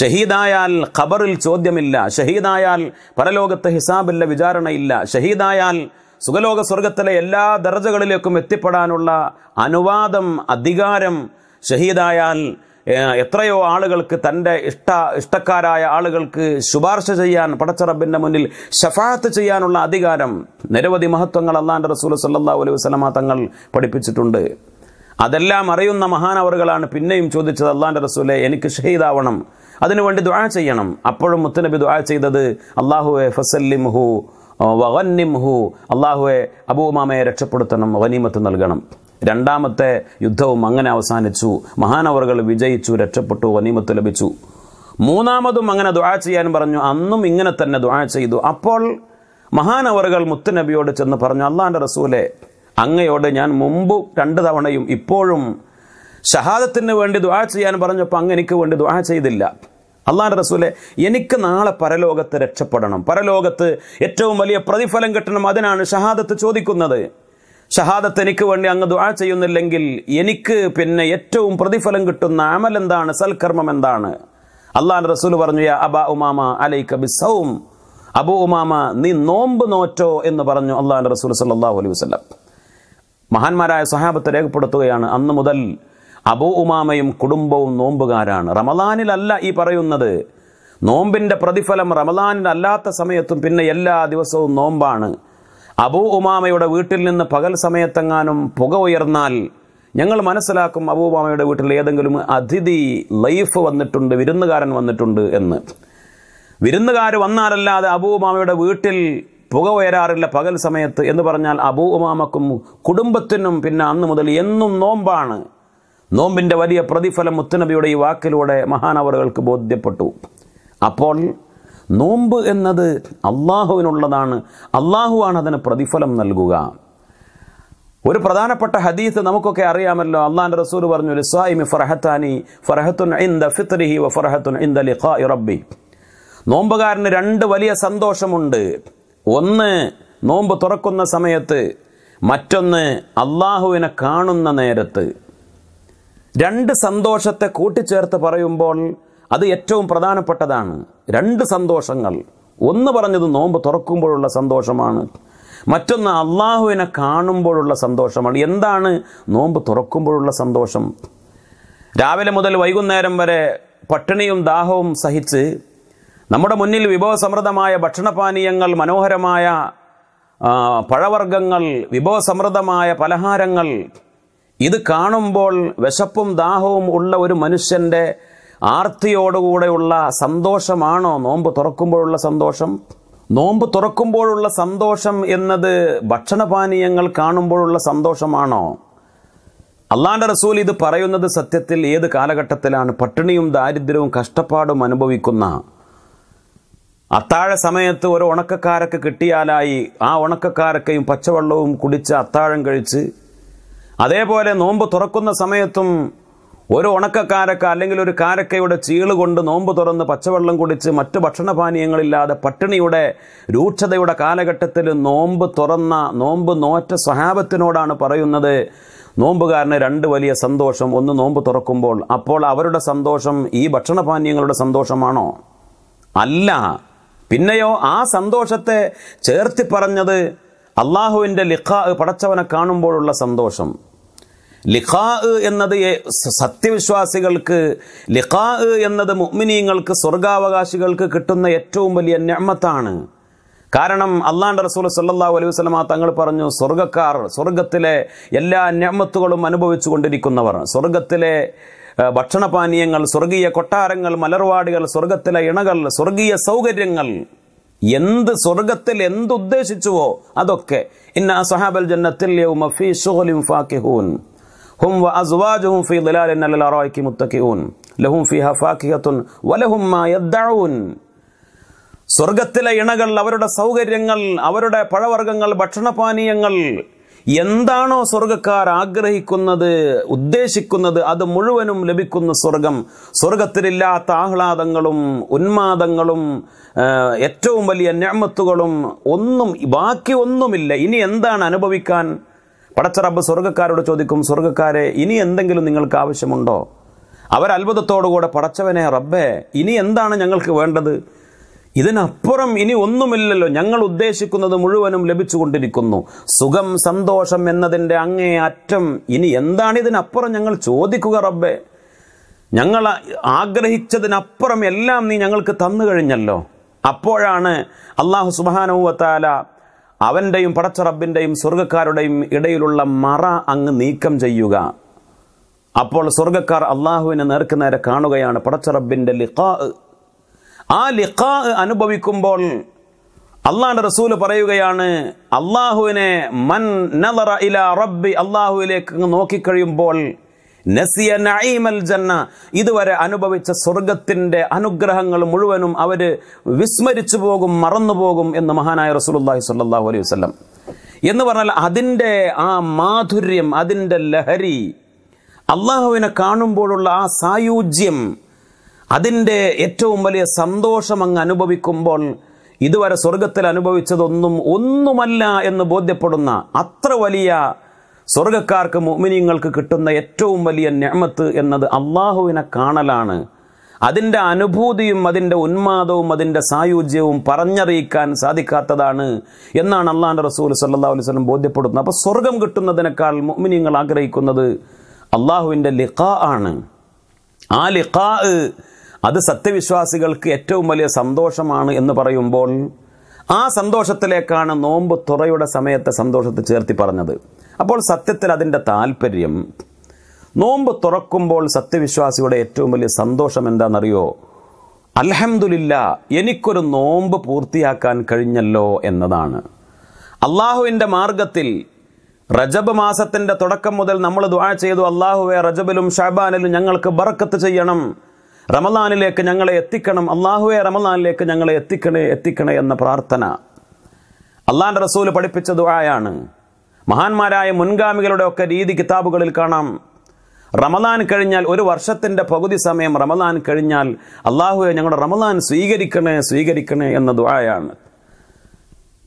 ഷഹീദായാൽ ഖബറിൽ ചോദ്യമില്ല ഷഹീദായാൽ പരലോകത്തെ ഹിസാബില്ല വിചാരണയില്ല ഷഹീദായാൽ സുഖലോക സ്വർഗത്തിലെ എല്ലാ ദർജകളിലേക്കും എത്തിപ്പെടാനുള്ള അനുവാദം അധികാരം ഷഹീദായാൽ എത്രയോ ആളുകൾക്ക് തൻ്റെ ഇഷ്ട ഇഷ്ടക്കാരായ ആളുകൾക്ക് ശുപാർശ ചെയ്യാൻ പടച്ചറബിൻ്റെ മുന്നിൽ ഷഫാത്ത് ചെയ്യാനുള്ള അധികാരം നിരവധി മഹത്വങ്ങൾ അള്ളാൻ്റെ റസൂൽ സല്ലാ അലൈഹി വസ്ലമ തങ്ങൾ പഠിപ്പിച്ചിട്ടുണ്ട് അതെല്ലാം അറിയുന്ന മഹാനവറുകളാണ് പിന്നെയും ചോദിച്ചത് അള്ളാൻ്റെ റസൂലെ എനിക്ക് ഷഹീദാവണം അതിനുവേണ്ടി ദുആ ചെയ്യണം അപ്പോഴും മുത്തനബി ദുആ ചെയ്തത് അള്ളാഹുവെ ഫസല്ലിംഹു ഹു അള്ളാഹുവെ അബൂമാമയെ രക്ഷപ്പെടുത്തണം വനീമത്ത് നൽകണം രണ്ടാമത്തെ യുദ്ധവും അങ്ങനെ അവസാനിച്ചു മഹാനവറുകൾ വിജയിച്ചു രക്ഷപ്പെട്ടു വനീമത്ത് ലഭിച്ചു മൂന്നാമതും അങ്ങനെ ദുആ ചെയ്യാൻ പറഞ്ഞു അന്നും ഇങ്ങനെ തന്നെ ദുആ ചെയ്തു അപ്പോൾ മഹാനവറുകൾ മുത്തുനബിയോട് ചെന്ന് പറഞ്ഞു അള്ളാൻ്റെ റസൂലെ അങ്ങയോട് ഞാൻ മുമ്പ് രണ്ട് തവണയും ഇപ്പോഴും ഷഹാദത്തിന് വേണ്ടി ദുആ ചെയ്യാൻ പറഞ്ഞപ്പോൾ അങ്ങ് എനിക്ക് വേണ്ടി ദുആ ചെയ്തില്ല അള്ളാഹുന്റെ റസൂലെ എനിക്ക് നാളെ പരലോകത്ത് രക്ഷപ്പെടണം പരലോകത്ത് ഏറ്റവും വലിയ പ്രതിഫലം കിട്ടണം അതിനാണ് ഷഹാദത്ത് ചോദിക്കുന്നത് ഷഹാദത്ത് എനിക്ക് വേണ്ടി അങ്ങ് ദുആ ചെയ്യുന്നില്ലെങ്കിൽ എനിക്ക് പിന്നെ ഏറ്റവും പ്രതിഫലം കിട്ടുന്ന അമൽ എന്താണ് സൽക്കർമ്മം എന്താണ് അള്ളാഹ് റസൂൽ പറഞ്ഞു യാ അബ ഉമാമ അലൈക്ക ബിസൗം അബു ഉമാമ നീ നോമ്പ് നോറ്റോ എന്ന് പറഞ്ഞു അള്ളാഹ് റസൂൽ സല്ലാഹു അലൈഹി വസ്ലം മഹാന്മാരായ സ്വഹാബത്തെ രേഖപ്പെടുത്തുകയാണ് അന്ന് മുതൽ അബു ഉമാമയും കുടുംബവും നോമ്പുകാരാണ് റമദാനിലല്ല ഈ പറയുന്നത് നോമ്പിൻ്റെ പ്രതിഫലം റമദാനിലല്ലാത്ത സമയത്തും പിന്നെ എല്ലാ ദിവസവും നോമ്പാണ് അബൂ ഉമാമയുടെ വീട്ടിൽ നിന്ന് പകൽ സമയത്തെങ്ങാനും പുക ഉയർന്നാൽ ഞങ്ങൾ മനസ്സിലാക്കും അബൂ ഉമാമയുടെ വീട്ടിൽ ഏതെങ്കിലും അതിഥി ലൈഫ് വന്നിട്ടുണ്ട് വിരുന്നുകാരൻ വന്നിട്ടുണ്ട് എന്ന് വിരുന്നുകാർ വന്നാലല്ലാതെ അബൂ ഉമാമയുടെ വീട്ടിൽ പുക ഉയരാറില്ല പകൽ സമയത്ത് എന്ന് പറഞ്ഞാൽ അബൂ ഉമാമക്കും കുടുംബത്തിനും പിന്നെ അന്ന് മുതൽ എന്നും നോമ്പാണ് നോമ്പിൻ്റെ വലിയ പ്രതിഫലം മുത്തുനബിയുടെ ഈ വാക്കിലൂടെ മഹാനവറുകൾക്ക് ബോധ്യപ്പെട്ടു അപ്പോൾ നോമ്പ് എന്നത് അള്ളാഹുവിനുള്ളതാണ് അള്ളാഹുവാണ് അതിന് പ്രതിഫലം നൽകുക ഒരു പ്രധാനപ്പെട്ട ഹദീസ് നമുക്കൊക്കെ അറിയാമല്ലോ അള്ളാഹ് റസൂൽ പറഞ്ഞു ലിസ്വായിമി ഫർഹത്താനി ഫർഹത്തുൻ ഇന്ദ ഫിത്രിഹി വ ഫർഹത്തുൻ ഇന്ദ ലിഖാഇ റബ്ബി നോമ്പുകാരന് രണ്ട് വലിയ സന്തോഷമുണ്ട് ഒന്ന് നോമ്പ് തുറക്കുന്ന സമയത്ത് മറ്റൊന്ന് അള്ളാഹുവിനെ കാണുന്ന നേരത്ത് രണ്ട് സന്തോഷത്തെ കൂട്ടിച്ചേർത്ത് പറയുമ്പോൾ അത് ഏറ്റവും പ്രധാനപ്പെട്ടതാണ് രണ്ട് സന്തോഷങ്ങൾ ഒന്ന് പറഞ്ഞത് നോമ്പ് തുറക്കുമ്പോഴുള്ള സന്തോഷമാണ് മറ്റൊന്ന് അള്ളാഹുവിനെ കാണുമ്പോഴുള്ള സന്തോഷമാണ് എന്താണ് നോമ്പ് തുറക്കുമ്പോഴുള്ള സന്തോഷം രാവിലെ മുതൽ വൈകുന്നേരം വരെ പട്ടിണിയും ദാഹവും സഹിച്ച് നമ്മുടെ മുന്നിൽ വിഭവസമൃദ്ധമായ ഭക്ഷണപാനീയങ്ങൾ മനോഹരമായ പഴവർഗ്ഗങ്ങൾ വിഭവസമൃദ്ധമായ പലഹാരങ്ങൾ ഇത് കാണുമ്പോൾ വിശപ്പും ദാഹവും ഉള്ള ഒരു മനുഷ്യൻ്റെ ആർത്തിയോടുകൂടെയുള്ള സന്തോഷമാണോ നോമ്പ് തുറക്കുമ്പോഴുള്ള സന്തോഷം നോമ്പ് തുറക്കുമ്പോഴുള്ള സന്തോഷം എന്നത് ഭക്ഷണപാനീയങ്ങൾ കാണുമ്പോഴുള്ള സന്തോഷമാണോ അള്ളാന്റെ റസൂൽ ഇത് പറയുന്നത് സത്യത്തിൽ ഏത് കാലഘട്ടത്തിലാണ് പട്ടിണിയും ദാരിദ്ര്യവും കഷ്ടപ്പാടും അനുഭവിക്കുന്ന അത്താഴ സമയത്ത് ഒരു ഉണക്കക്കാരൊക്കെ കിട്ടിയാലായി ആ ഉണക്കക്കാരൊക്കെയും പച്ചവെള്ളവും കുടിച്ച് അത്താഴം കഴിച്ച് അതേപോലെ നോമ്പ് തുറക്കുന്ന സമയത്തും ഒരു ഉണക്കക്കാരക്ക അല്ലെങ്കിൽ ഒരു കാരക്കയുടെ ചീള് കൊണ്ട് നോമ്പ് തുറന്ന് പച്ചവെള്ളം കുടിച്ച് മറ്റു ഭക്ഷണപാനീയങ്ങളില്ലാതെ പട്ടിണിയുടെ രൂക്ഷതയുടെ കാലഘട്ടത്തിൽ നോമ്പ് തുറന്ന നോമ്പ് നോറ്റ സ്വഹാബത്തിനോടാണ് പറയുന്നത് നോമ്പുകാരന് രണ്ട് വലിയ സന്തോഷം ഒന്ന് നോമ്പ് തുറക്കുമ്പോൾ അപ്പോൾ അവരുടെ സന്തോഷം ഈ ഭക്ഷണപാനീയങ്ങളുടെ സന്തോഷമാണോ അല്ല പിന്നെയോ ആ സന്തോഷത്തെ ചേർത്തി പറഞ്ഞത് അള്ളാഹുവിൻ്റെ ലിഖ പടച്ചവനെ കാണുമ്പോഴുള്ള സന്തോഷം ലിഖാ എന്നത് സത്യവിശ്വാസികൾക്ക് ലിഖാ എന്നത് മുഅ്മിനീങ്ങൾക്ക് സ്വർഗാവകാശികൾക്ക് കിട്ടുന്ന ഏറ്റവും വലിയ ഞമ്മത്താണ് കാരണം അള്ളാണ്ട് റസൂൽ സല്ലാ അലൈഹി വസ്ലമ തങ്ങൾ പറഞ്ഞു സ്വർഗക്കാർ സ്വർഗത്തിലെ എല്ലാ ഞമ്മത്തുകളും അനുഭവിച്ചു കൊണ്ടിരിക്കുന്നവർ സ്വർഗത്തിലെ ഭക്ഷണപാനീയങ്ങൾ സ്വർഗീയ കൊട്ടാരങ്ങൾ മലർവാടികൾ സ്വർഗത്തിലെ ഇണകൾ സ്വർഗീയ സൗകര്യങ്ങൾ എന്ത് സ്വർഗത്തിൽ എന്തുദ്ദേശിച്ചുവോ അതൊക്കെ ഇന്ന സഹാബൽ ജന്നത്തിൽ هم وأزواجهم في ظلال على الأرائك متكئون لهم فيها فاكهة ولهم ما يدعون സ്വർഗത്തിലെ ഇണകൾ അവരുടെ സൗകര്യങ്ങൾ അവരുടെ പഴവർഗ്ഗങ്ങൾ ഭക്ഷണപാനീയങ്ങൾ എന്താണോ സ്വർഗക്കാർ ആഗ്രഹിക്കുന്നത് ഉദ്ദേശിക്കുന്നത് അത് മുഴുവനും ലഭിക്കുന്ന സ്വർഗം സ്വർഗത്തിലില്ലാത്ത ആഹ്ലാദങ്ങളും ഉന്മാദങ്ങളും ഏറ്റവും വലിയ ഞാമത്തുകളും ഒന്നും ബാക്കി ഒന്നുമില്ല ഇനി എന്താണ് അനുഭവിക്കാൻ പടച്ചറബ് സ്വർഗ്ഗക്കാരോട് ചോദിക്കും സ്വർഗക്കാരെ ഇനി എന്തെങ്കിലും നിങ്ങൾക്ക് ആവശ്യമുണ്ടോ അവരത്ഭുതത്തോടുകൂടെ പടച്ചവനെ റബ്ബേ ഇനി എന്താണ് ഞങ്ങൾക്ക് വേണ്ടത് ഇതിനപ്പുറം ഇനി ഒന്നുമില്ലല്ലോ ഞങ്ങൾ ഉദ്ദേശിക്കുന്നത് മുഴുവനും ലഭിച്ചുകൊണ്ടിരിക്കുന്നു സുഖം സന്തോഷം എന്നതിൻ്റെ അങ്ങേ അറ്റം ഇനി എന്താണ് ഇതിനപ്പുറം ഞങ്ങൾ ചോദിക്കുക റബ്ബേ ഞങ്ങൾ ആഗ്രഹിച്ചതിനപ്പുറം എല്ലാം നീ ഞങ്ങൾക്ക് തന്നു കഴിഞ്ഞല്ലോ അപ്പോഴാണ് അള്ളാഹു സുബാനവുവത്താല അവൻ്റെയും പടച്ച റബ്ബിൻ്റെയും ഇടയിലുള്ള മറ അങ്ങ് നീക്കം ചെയ്യുക അപ്പോൾ സ്വർഗക്കാർ അള്ളാഹുവിനെ നേർക്ക് നേരെ കാണുകയാണ് പടച്ച റബ്ബിൻ്റെ ലിഖാ ആ ലിഖാ അനുഭവിക്കുമ്പോൾ അള്ളാഹുടെ റസൂല് പറയുകയാണ് അള്ളാഹുവിനെ മൻ ഇല റബ്ബി അള്ളാഹുവിലേക്ക് നോക്കിക്കഴിയുമ്പോൾ നസിയ നഈമൽ ജന്ന ഇതുവരെ അനുഭവിച്ച സ്വർഗത്തിൻ്റെ അനുഗ്രഹങ്ങൾ മുഴുവനും അവർ വിസ്മരിച്ചു പോകും മറന്നുപോകും എന്ന് മഹാനായ റസൂലുള്ളാഹി സ്വല്ലല്ലാഹു അലൈഹി വസല്ലം എന്ന് പറഞ്ഞാൽ അതിൻ്റെ ആ മാധുര്യം അതിൻ്റെ ലഹരി അള്ളാഹുവിനെ കാണുമ്പോഴുള്ള ആ സായുജ്യം അതിൻ്റെ ഏറ്റവും വലിയ സന്തോഷം അങ്ങ് അനുഭവിക്കുമ്പോൾ ഇതുവരെ സ്വർഗത്തിൽ അനുഭവിച്ചതൊന്നും ഒന്നുമല്ല എന്ന് ബോധ്യപ്പെടുന്ന അത്ര വലിയ സ്വർഗക്കാർക്ക് മോമിനിയങ്ങൾക്ക് കിട്ടുന്ന ഏറ്റവും വലിയ ഞമത്ത് എന്നത് അള്ളാഹുവിനെ കാണലാണ് അതിൻ്റെ അനുഭൂതിയും അതിൻ്റെ ഉന്മാദവും അതിൻ്റെ സായുജ്യവും പറഞ്ഞറിയിക്കാൻ സാധിക്കാത്തതാണ് എന്നാണ് അള്ളാഹാൻ്റെ റസൂൽ സല്ലാ അലൈഹി സ്വലം ബോധ്യപ്പെടുന്നത് അപ്പോൾ സ്വർഗം കിട്ടുന്നതിനേക്കാൾ മുഅ്മിനീങ്ങൾ ആഗ്രഹിക്കുന്നത് അള്ളാഹുവിൻ്റെ ലിഖാ ആണ് ആ ലിഖാ അത് സത്യവിശ്വാസികൾക്ക് ഏറ്റവും വലിയ സന്തോഷമാണ് എന്ന് പറയുമ്പോൾ ആ സന്തോഷത്തിലേക്കാണ് നോമ്പ് തുറയുടെ സമയത്തെ സന്തോഷത്തെ ചേർത്തി പറഞ്ഞത് അപ്പോൾ സത്യത്തിൽ അതിൻ്റെ താല്പര്യം നോമ്പ് തുറക്കുമ്പോൾ സത്യവിശ്വാസിയുടെ ഏറ്റവും വലിയ സന്തോഷം എന്താണെന്നറിയോ അലഹമുല്ല എനിക്കൊരു നോമ്പ് പൂർത്തിയാക്കാൻ കഴിഞ്ഞല്ലോ എന്നതാണ് അള്ളാഹുവിൻ്റെ മാർഗത്തിൽ റജബ് മാസത്തിൻ്റെ തുടക്കം മുതൽ നമ്മൾ ദുആ ചെയ്തു അള്ളാഹുവെ റജബിലും ഷാബാനിലും ഞങ്ങൾക്ക് ബറക്കത്ത് ചെയ്യണം റമദാനിലേക്ക് ഞങ്ങളെ എത്തിക്കണം അള്ളാഹുവെ റമദാനിലേക്ക് ഞങ്ങളെ എത്തിക്കണേ എത്തിക്കണേ എന്ന പ്രാർത്ഥന അള്ളാഹാൻ്റെ റസൂൽ പഠിപ്പിച്ച ദുആയാണ് മഹാന്മാരായ മുൻഗാമികളുടെ ഒക്കെ രീതി കിതാബുകളിൽ കാണാം റമദാൻ കഴിഞ്ഞാൽ ഒരു വർഷത്തിൻ്റെ പകുതി സമയം റമദാൻ കഴിഞ്ഞാൽ അള്ളാഹുവെ ഞങ്ങളുടെ റമദാൻ സ്വീകരിക്കണേ സ്വീകരിക്കണേ എന്ന ദുആയാണ്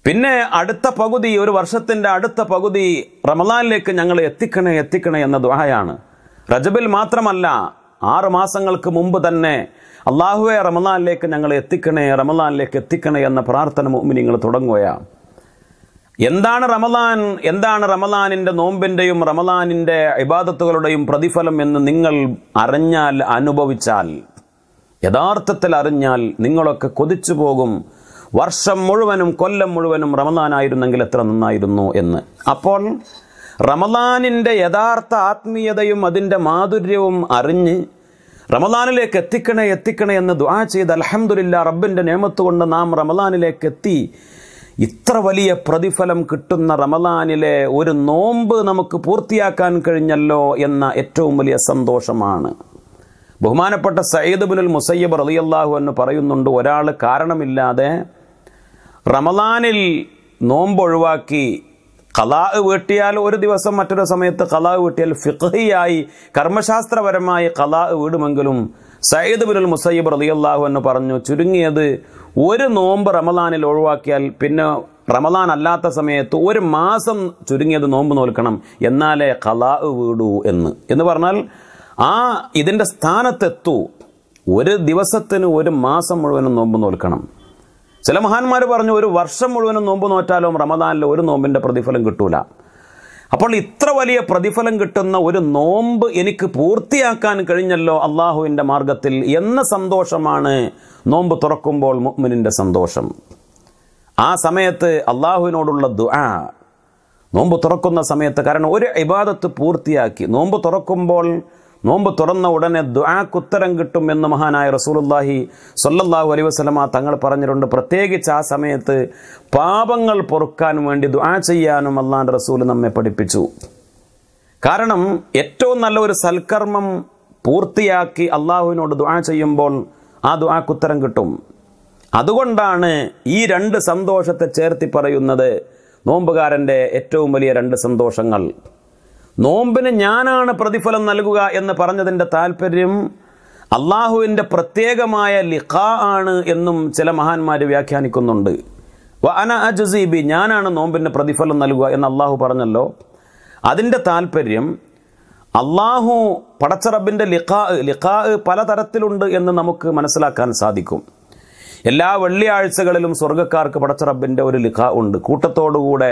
പിന്നെ അടുത്ത പകുതി ഒരു വർഷത്തിൻ്റെ അടുത്ത പകുതി റമദാനിലേക്ക് ഞങ്ങൾ എത്തിക്കണേ എത്തിക്കണേ എന്ന ദുആയാണ് റജബിൽ മാത്രമല്ല ആറ് മാസങ്ങൾക്ക് മുമ്പ് തന്നെ അള്ളാഹുവെ റമദാനിലേക്ക് ഞങ്ങളെ എത്തിക്കണേ റമദാനിലേക്ക് എത്തിക്കണേ എന്ന പ്രാർത്ഥന നിങ്ങൾ തുടങ്ങുകയാണ് എന്താണ് റമലാൻ എന്താണ് റമലാനിൻ്റെ നോമ്പിൻ്റെയും റമലാനിൻ്റെ ഇബാദത്തുകളുടെയും പ്രതിഫലം എന്ന് നിങ്ങൾ അറിഞ്ഞാൽ അനുഭവിച്ചാൽ യഥാർത്ഥത്തിൽ അറിഞ്ഞാൽ നിങ്ങളൊക്കെ കൊതിച്ചു പോകും വർഷം മുഴുവനും കൊല്ലം മുഴുവനും റമദാനായിരുന്നെങ്കിൽ എത്ര നന്നായിരുന്നു എന്ന് അപ്പോൾ റമദാനിൻ്റെ യഥാർത്ഥ ആത്മീയതയും അതിൻ്റെ മാധുര്യവും അറിഞ്ഞ് റമദാനിലേക്ക് എത്തിക്കണേ എത്തിക്കണേ എന്ന് ദ്വാ ചെയ്ത് അലഹമുല്ല റബ്ബിൻ്റെ നിയമത്ത് കൊണ്ട് നാം റമദാനിലേക്ക് എത്തി ഇത്ര വലിയ പ്രതിഫലം കിട്ടുന്ന റമദാനിലെ ഒരു നോമ്പ് നമുക്ക് പൂർത്തിയാക്കാൻ കഴിഞ്ഞല്ലോ എന്ന ഏറ്റവും വലിയ സന്തോഷമാണ് ബഹുമാനപ്പെട്ട സയ്യിദ് ബുനുൽ മുസയ്യബ് റളിയല്ലാഹു എന്ന് പറയുന്നുണ്ട് ഒരാൾ കാരണമില്ലാതെ നോമ്പ് നോമ്പൊഴിവാക്കി കലാ വീട്ടിയാൽ ഒരു ദിവസം മറ്റൊരു സമയത്ത് കലാ വീട്ടിയാൽ ഫിഖിയായി കർമ്മശാസ്ത്രപരമായി കലാ വീടുമെങ്കിലും സയ്യിദ് ബിനുൽ മുസയ്യിബ് റളിയല്ലാഹു എന്ന് പറഞ്ഞു ചുരുങ്ങിയത് ഒരു നോമ്പ് റമദാനിൽ ഒഴിവാക്കിയാൽ പിന്നെ റമദാൻ അല്ലാത്ത സമയത്ത് ഒരു മാസം ചുരുങ്ങിയത് നോമ്പ് നോൽക്കണം എന്നാലേ കലാ വീടൂ എന്ന് എന്ന് പറഞ്ഞാൽ ആ ഇതിൻ്റെ സ്ഥാനത്തെത്തു ഒരു ദിവസത്തിന് ഒരു മാസം മുഴുവനും നോമ്പ് നോൽക്കണം ചില മഹാന്മാർ പറഞ്ഞു ഒരു വർഷം മുഴുവനും നോമ്പ് നോറ്റാലും റമദാനിൽ ഒരു നോമ്പിൻ്റെ പ്രതിഫലം കിട്ടൂല അപ്പോൾ ഇത്ര വലിയ പ്രതിഫലം കിട്ടുന്ന ഒരു നോമ്പ് എനിക്ക് പൂർത്തിയാക്കാൻ കഴിഞ്ഞല്ലോ അള്ളാഹുവിൻ്റെ മാർഗത്തിൽ എന്ന സന്തോഷമാണ് നോമ്പ് തുറക്കുമ്പോൾ മുഹ്മിനിൻ്റെ സന്തോഷം ആ സമയത്ത് അള്ളാഹുവിനോടുള്ള ദുആ നോമ്പ് തുറക്കുന്ന സമയത്ത് കാരണം ഒരു ഇബാദത്ത് പൂർത്തിയാക്കി നോമ്പ് തുറക്കുമ്പോൾ നോമ്പ് തുറന്ന ഉടനെ ദ്വാക്കുത്തരം കിട്ടും എന്ന് മഹാനായ റസൂലുല്ലാഹി സൊല്ലാഹു അലൈ വസ്ലമ തങ്ങൾ പറഞ്ഞിട്ടുണ്ട് പ്രത്യേകിച്ച് ആ സമയത്ത് പാപങ്ങൾ പൊറുക്കാൻ വേണ്ടി ദ്വാ ചെയ്യാനും അല്ലാൻ റസൂൽ നമ്മെ പഠിപ്പിച്ചു കാരണം ഏറ്റവും നല്ല ഒരു സൽക്കർമ്മം പൂർത്തിയാക്കി അള്ളാഹുവിനോട് ദ്വാ ചെയ്യുമ്പോൾ ആ ദ്വാക്കുത്തരം കിട്ടും അതുകൊണ്ടാണ് ഈ രണ്ട് സന്തോഷത്തെ ചേർത്തി പറയുന്നത് നോമ്പുകാരൻ്റെ ഏറ്റവും വലിയ രണ്ട് സന്തോഷങ്ങൾ നോമ്പിന് ഞാനാണ് പ്രതിഫലം നൽകുക എന്ന് പറഞ്ഞതിൻ്റെ താല്പര്യം അള്ളാഹുവിൻ്റെ പ്രത്യേകമായ ലിഖാ ആണ് എന്നും ചില മഹാന്മാർ വ്യാഖ്യാനിക്കുന്നുണ്ട് വന അജസീബി ഞാനാണ് നോമ്പിൻ്റെ പ്രതിഫലം നൽകുക എന്ന് അള്ളാഹു പറഞ്ഞല്ലോ അതിൻ്റെ താല്പര്യം അള്ളാഹു പടച്ചറബിൻ്റെ ലിഖാ ലിഖാ പലതരത്തിലുണ്ട് എന്ന് നമുക്ക് മനസ്സിലാക്കാൻ സാധിക്കും എല്ലാ വെള്ളിയാഴ്ചകളിലും സ്വർഗക്കാർക്ക് പടച്ചറബിൻ്റെ ഒരു ലിഖാ ഉണ്ട് കൂട്ടത്തോടുകൂടെ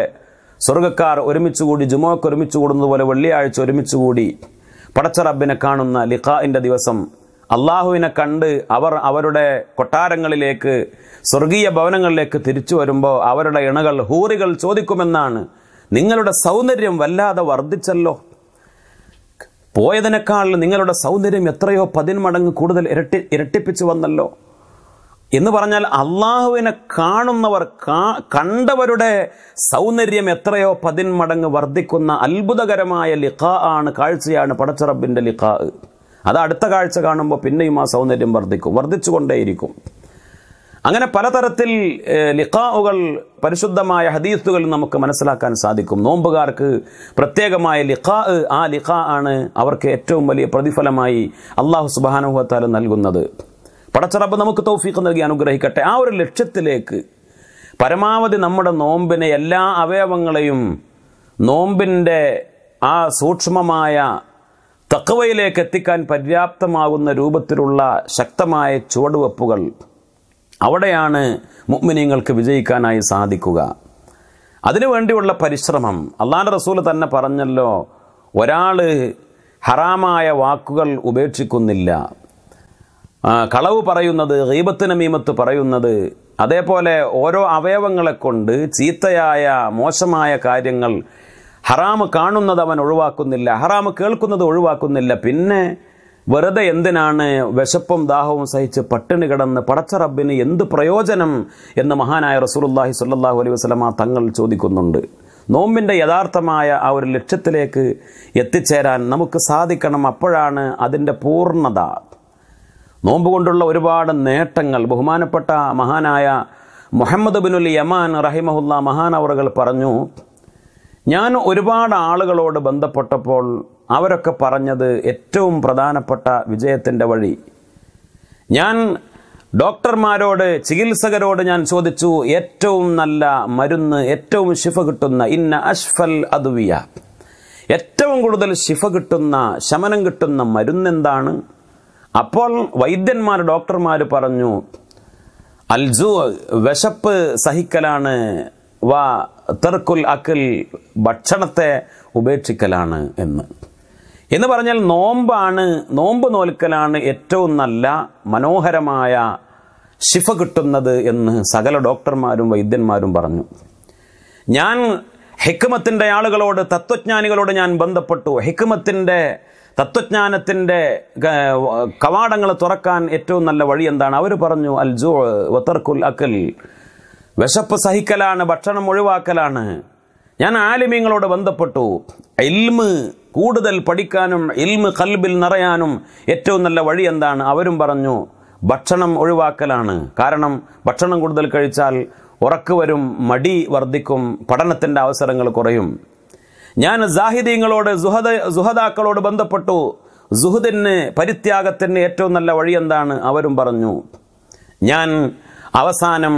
സ്വർഗക്കാർ ഒരുമിച്ച് കൂടി ജുമോക്ക് ഒരുമിച്ച് കൂടുന്നത് പോലെ വെള്ളിയാഴ്ച ഒരുമിച്ച് കൂടി പടച്ച റബ്ബിനെ കാണുന്ന ലിഖാഇൻ്റെ ദിവസം അള്ളാഹുവിനെ കണ്ട് അവർ അവരുടെ കൊട്ടാരങ്ങളിലേക്ക് സ്വർഗീയ ഭവനങ്ങളിലേക്ക് തിരിച്ചു വരുമ്പോൾ അവരുടെ ഇണകൾ ഹൂറികൾ ചോദിക്കുമെന്നാണ് നിങ്ങളുടെ സൗന്ദര്യം വല്ലാതെ വർദ്ധിച്ചല്ലോ പോയതിനേക്കാൾ നിങ്ങളുടെ സൗന്ദര്യം എത്രയോ പതിന്മടങ്ങ് കൂടുതൽ ഇരട്ടി ഇരട്ടിപ്പിച്ചു വന്നല്ലോ എന്ന് പറഞ്ഞാൽ അള്ളാഹുവിനെ കാണുന്നവർ കണ്ടവരുടെ സൗന്ദര്യം എത്രയോ പതിന്മടങ്ങ് വർദ്ധിക്കുന്ന അത്ഭുതകരമായ ലിഖ ആണ് കാഴ്ചയാണ് പടച്ചറബിൻ്റെ ലിഖ അത് അടുത്ത കാഴ്ച കാണുമ്പോൾ പിന്നെയും ആ സൗന്ദര്യം വർദ്ധിക്കും വർദ്ധിച്ചുകൊണ്ടേയിരിക്കും അങ്ങനെ പലതരത്തിൽ ലിഖാവുകൾ പരിശുദ്ധമായ ഹദീസുകൾ നമുക്ക് മനസ്സിലാക്കാൻ സാധിക്കും നോമ്പുകാർക്ക് പ്രത്യേകമായ ലിഖാ ആ ലിഖാ ആണ് അവർക്ക് ഏറ്റവും വലിയ പ്രതിഫലമായി അള്ളാഹു സുബാനുഹത്താൽ നൽകുന്നത് പടച്ചറബ് നമുക്ക് തൗഫീഖ് നൽകി അനുഗ്രഹിക്കട്ടെ ആ ഒരു ലക്ഷ്യത്തിലേക്ക് പരമാവധി നമ്മുടെ നോമ്പിനെ എല്ലാ അവയവങ്ങളെയും നോമ്പിൻ്റെ ആ സൂക്ഷ്മമായ തക്കവയിലേക്ക് എത്തിക്കാൻ പര്യാപ്തമാകുന്ന രൂപത്തിലുള്ള ശക്തമായ ചുവടുവെപ്പുകൾ അവിടെയാണ് മുഗ്മിനീങ്ങൾക്ക് വിജയിക്കാനായി സാധിക്കുക അതിനുവേണ്ടിയുള്ള പരിശ്രമം അള്ളാൻ്റെ റസൂൽ തന്നെ പറഞ്ഞല്ലോ ഒരാൾ ഹറാമായ വാക്കുകൾ ഉപേക്ഷിക്കുന്നില്ല കളവ് പറയുന്നത് ഗീബത്തിന് മീമത്ത് പറയുന്നത് അതേപോലെ ഓരോ അവയവങ്ങളെ കൊണ്ട് ചീത്തയായ മോശമായ കാര്യങ്ങൾ ഹറാമ് കാണുന്നത് അവൻ ഒഴിവാക്കുന്നില്ല ഹറാമ് കേൾക്കുന്നത് ഒഴിവാക്കുന്നില്ല പിന്നെ വെറുതെ എന്തിനാണ് വിശപ്പും ദാഹവും സഹിച്ച് പട്ടിണി കിടന്ന് പടച്ച റബ്ബിന് എന്ത് പ്രയോജനം എന്ന് മഹാനായ റസൂലുല്ലാഹി സല്ലാഹു അലൈഹി വസ്ലമ തങ്ങൾ ചോദിക്കുന്നുണ്ട് നോമ്പിൻ്റെ യഥാർത്ഥമായ ആ ഒരു ലക്ഷ്യത്തിലേക്ക് എത്തിച്ചേരാൻ നമുക്ക് സാധിക്കണം അപ്പോഴാണ് അതിൻ്റെ പൂർണ്ണത നോമ്പ് കൊണ്ടുള്ള ഒരുപാട് നേട്ടങ്ങൾ ബഹുമാനപ്പെട്ട മഹാനായ മുഹമ്മദ് ബിനുൽ യമാൻ റഹിമഹുല്ല മഹാൻ അവറുകൾ പറഞ്ഞു ഞാൻ ഒരുപാട് ആളുകളോട് ബന്ധപ്പെട്ടപ്പോൾ അവരൊക്കെ പറഞ്ഞത് ഏറ്റവും പ്രധാനപ്പെട്ട വിജയത്തിൻ്റെ വഴി ഞാൻ ഡോക്ടർമാരോട് ചികിത്സകരോട് ഞാൻ ചോദിച്ചു ഏറ്റവും നല്ല മരുന്ന് ഏറ്റവും ശിഫ കിട്ടുന്ന ഇന്ന അഷ്ഫൽ അദുവിയ ഏറ്റവും കൂടുതൽ ശിഫ കിട്ടുന്ന ശമനം കിട്ടുന്ന മരുന്നെന്താണ് അപ്പോൾ വൈദ്യന്മാർ ഡോക്ടർമാർ പറഞ്ഞു അൽജു വിശപ്പ് സഹിക്കലാണ് വാ തെർക്കുൽ അക്കിൽ ഭക്ഷണത്തെ ഉപേക്ഷിക്കലാണ് എന്ന് എന്ന് പറഞ്ഞാൽ നോമ്പാണ് നോമ്പ് നോൽക്കലാണ് ഏറ്റവും നല്ല മനോഹരമായ ശിഫ കിട്ടുന്നത് എന്ന് സകല ഡോക്ടർമാരും വൈദ്യന്മാരും പറഞ്ഞു ഞാൻ ഹെക്കുമത്തിൻ്റെ ആളുകളോട് തത്വജ്ഞാനികളോട് ഞാൻ ബന്ധപ്പെട്ടു ഹെക്കുമത്തിൻ്റെ തത്വജ്ഞാനത്തിൻ്റെ കവാടങ്ങൾ തുറക്കാൻ ഏറ്റവും നല്ല വഴി എന്താണ് അവർ പറഞ്ഞു അൽ ജോ വത്തർക്കുൽ അക്കൽ വിശപ്പ് സഹിക്കലാണ് ഭക്ഷണം ഒഴിവാക്കലാണ് ഞാൻ ആലിമ്യങ്ങളോട് ബന്ധപ്പെട്ടു ഇൽമ് കൂടുതൽ പഠിക്കാനും ഇൽമ് കൽബിൽ നിറയാനും ഏറ്റവും നല്ല വഴി എന്താണ് അവരും പറഞ്ഞു ഭക്ഷണം ഒഴിവാക്കലാണ് കാരണം ഭക്ഷണം കൂടുതൽ കഴിച്ചാൽ ഉറക്കു വരും മടി വർദ്ധിക്കും പഠനത്തിൻ്റെ അവസരങ്ങൾ കുറയും ഞാൻ സാഹിദീങ്ങളോട് സുഹദ സുഹദാക്കളോട് ബന്ധപ്പെട്ടു സുഹുദിന് പരിത്യാഗത്തിന് ഏറ്റവും നല്ല വഴി എന്താണ് അവരും പറഞ്ഞു ഞാൻ അവസാനം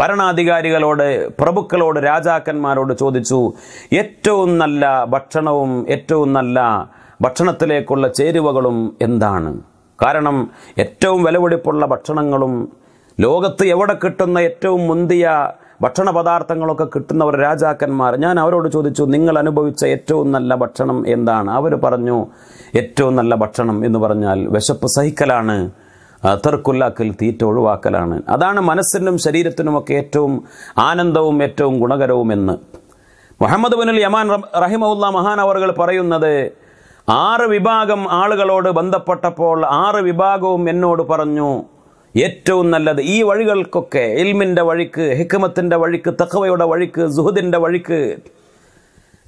ഭരണാധികാരികളോട് പ്രഭുക്കളോട് രാജാക്കന്മാരോട് ചോദിച്ചു ഏറ്റവും നല്ല ഭക്ഷണവും ഏറ്റവും നല്ല ഭക്ഷണത്തിലേക്കുള്ള ചേരുവകളും എന്താണ് കാരണം ഏറ്റവും വിലപിടിപ്പുള്ള ഭക്ഷണങ്ങളും ലോകത്ത് എവിടെ കിട്ടുന്ന ഏറ്റവും മുന്തിയ ഭക്ഷണ പദാർത്ഥങ്ങളൊക്കെ കിട്ടുന്നവർ രാജാക്കന്മാർ ഞാൻ അവരോട് ചോദിച്ചു നിങ്ങൾ അനുഭവിച്ച ഏറ്റവും നല്ല ഭക്ഷണം എന്താണ് അവർ പറഞ്ഞു ഏറ്റവും നല്ല ഭക്ഷണം എന്ന് പറഞ്ഞാൽ വിശപ്പ് സഹിക്കലാണ് തെർക്കുല്ലാക്കൽ തീറ്റ ഒഴിവാക്കലാണ് അതാണ് മനസ്സിനും ശരീരത്തിനുമൊക്കെ ഏറ്റവും ആനന്ദവും ഏറ്റവും ഗുണകരവും എന്ന് മുഹമ്മദ് ബിനുൽ യമാൻ റഹിമഉല്ല മഹാൻ അവർ പറയുന്നത് ആറ് വിഭാഗം ആളുകളോട് ബന്ധപ്പെട്ടപ്പോൾ ആറ് വിഭാഗവും എന്നോട് പറഞ്ഞു ഏറ്റവും നല്ലത് ഈ വഴികൾക്കൊക്കെ എൽമിൻ്റെ വഴിക്ക് ഹിക്മത്തിൻ്റെ വഴിക്ക് തഖവയുടെ വഴിക്ക് സുഹുദിൻ്റെ വഴിക്ക്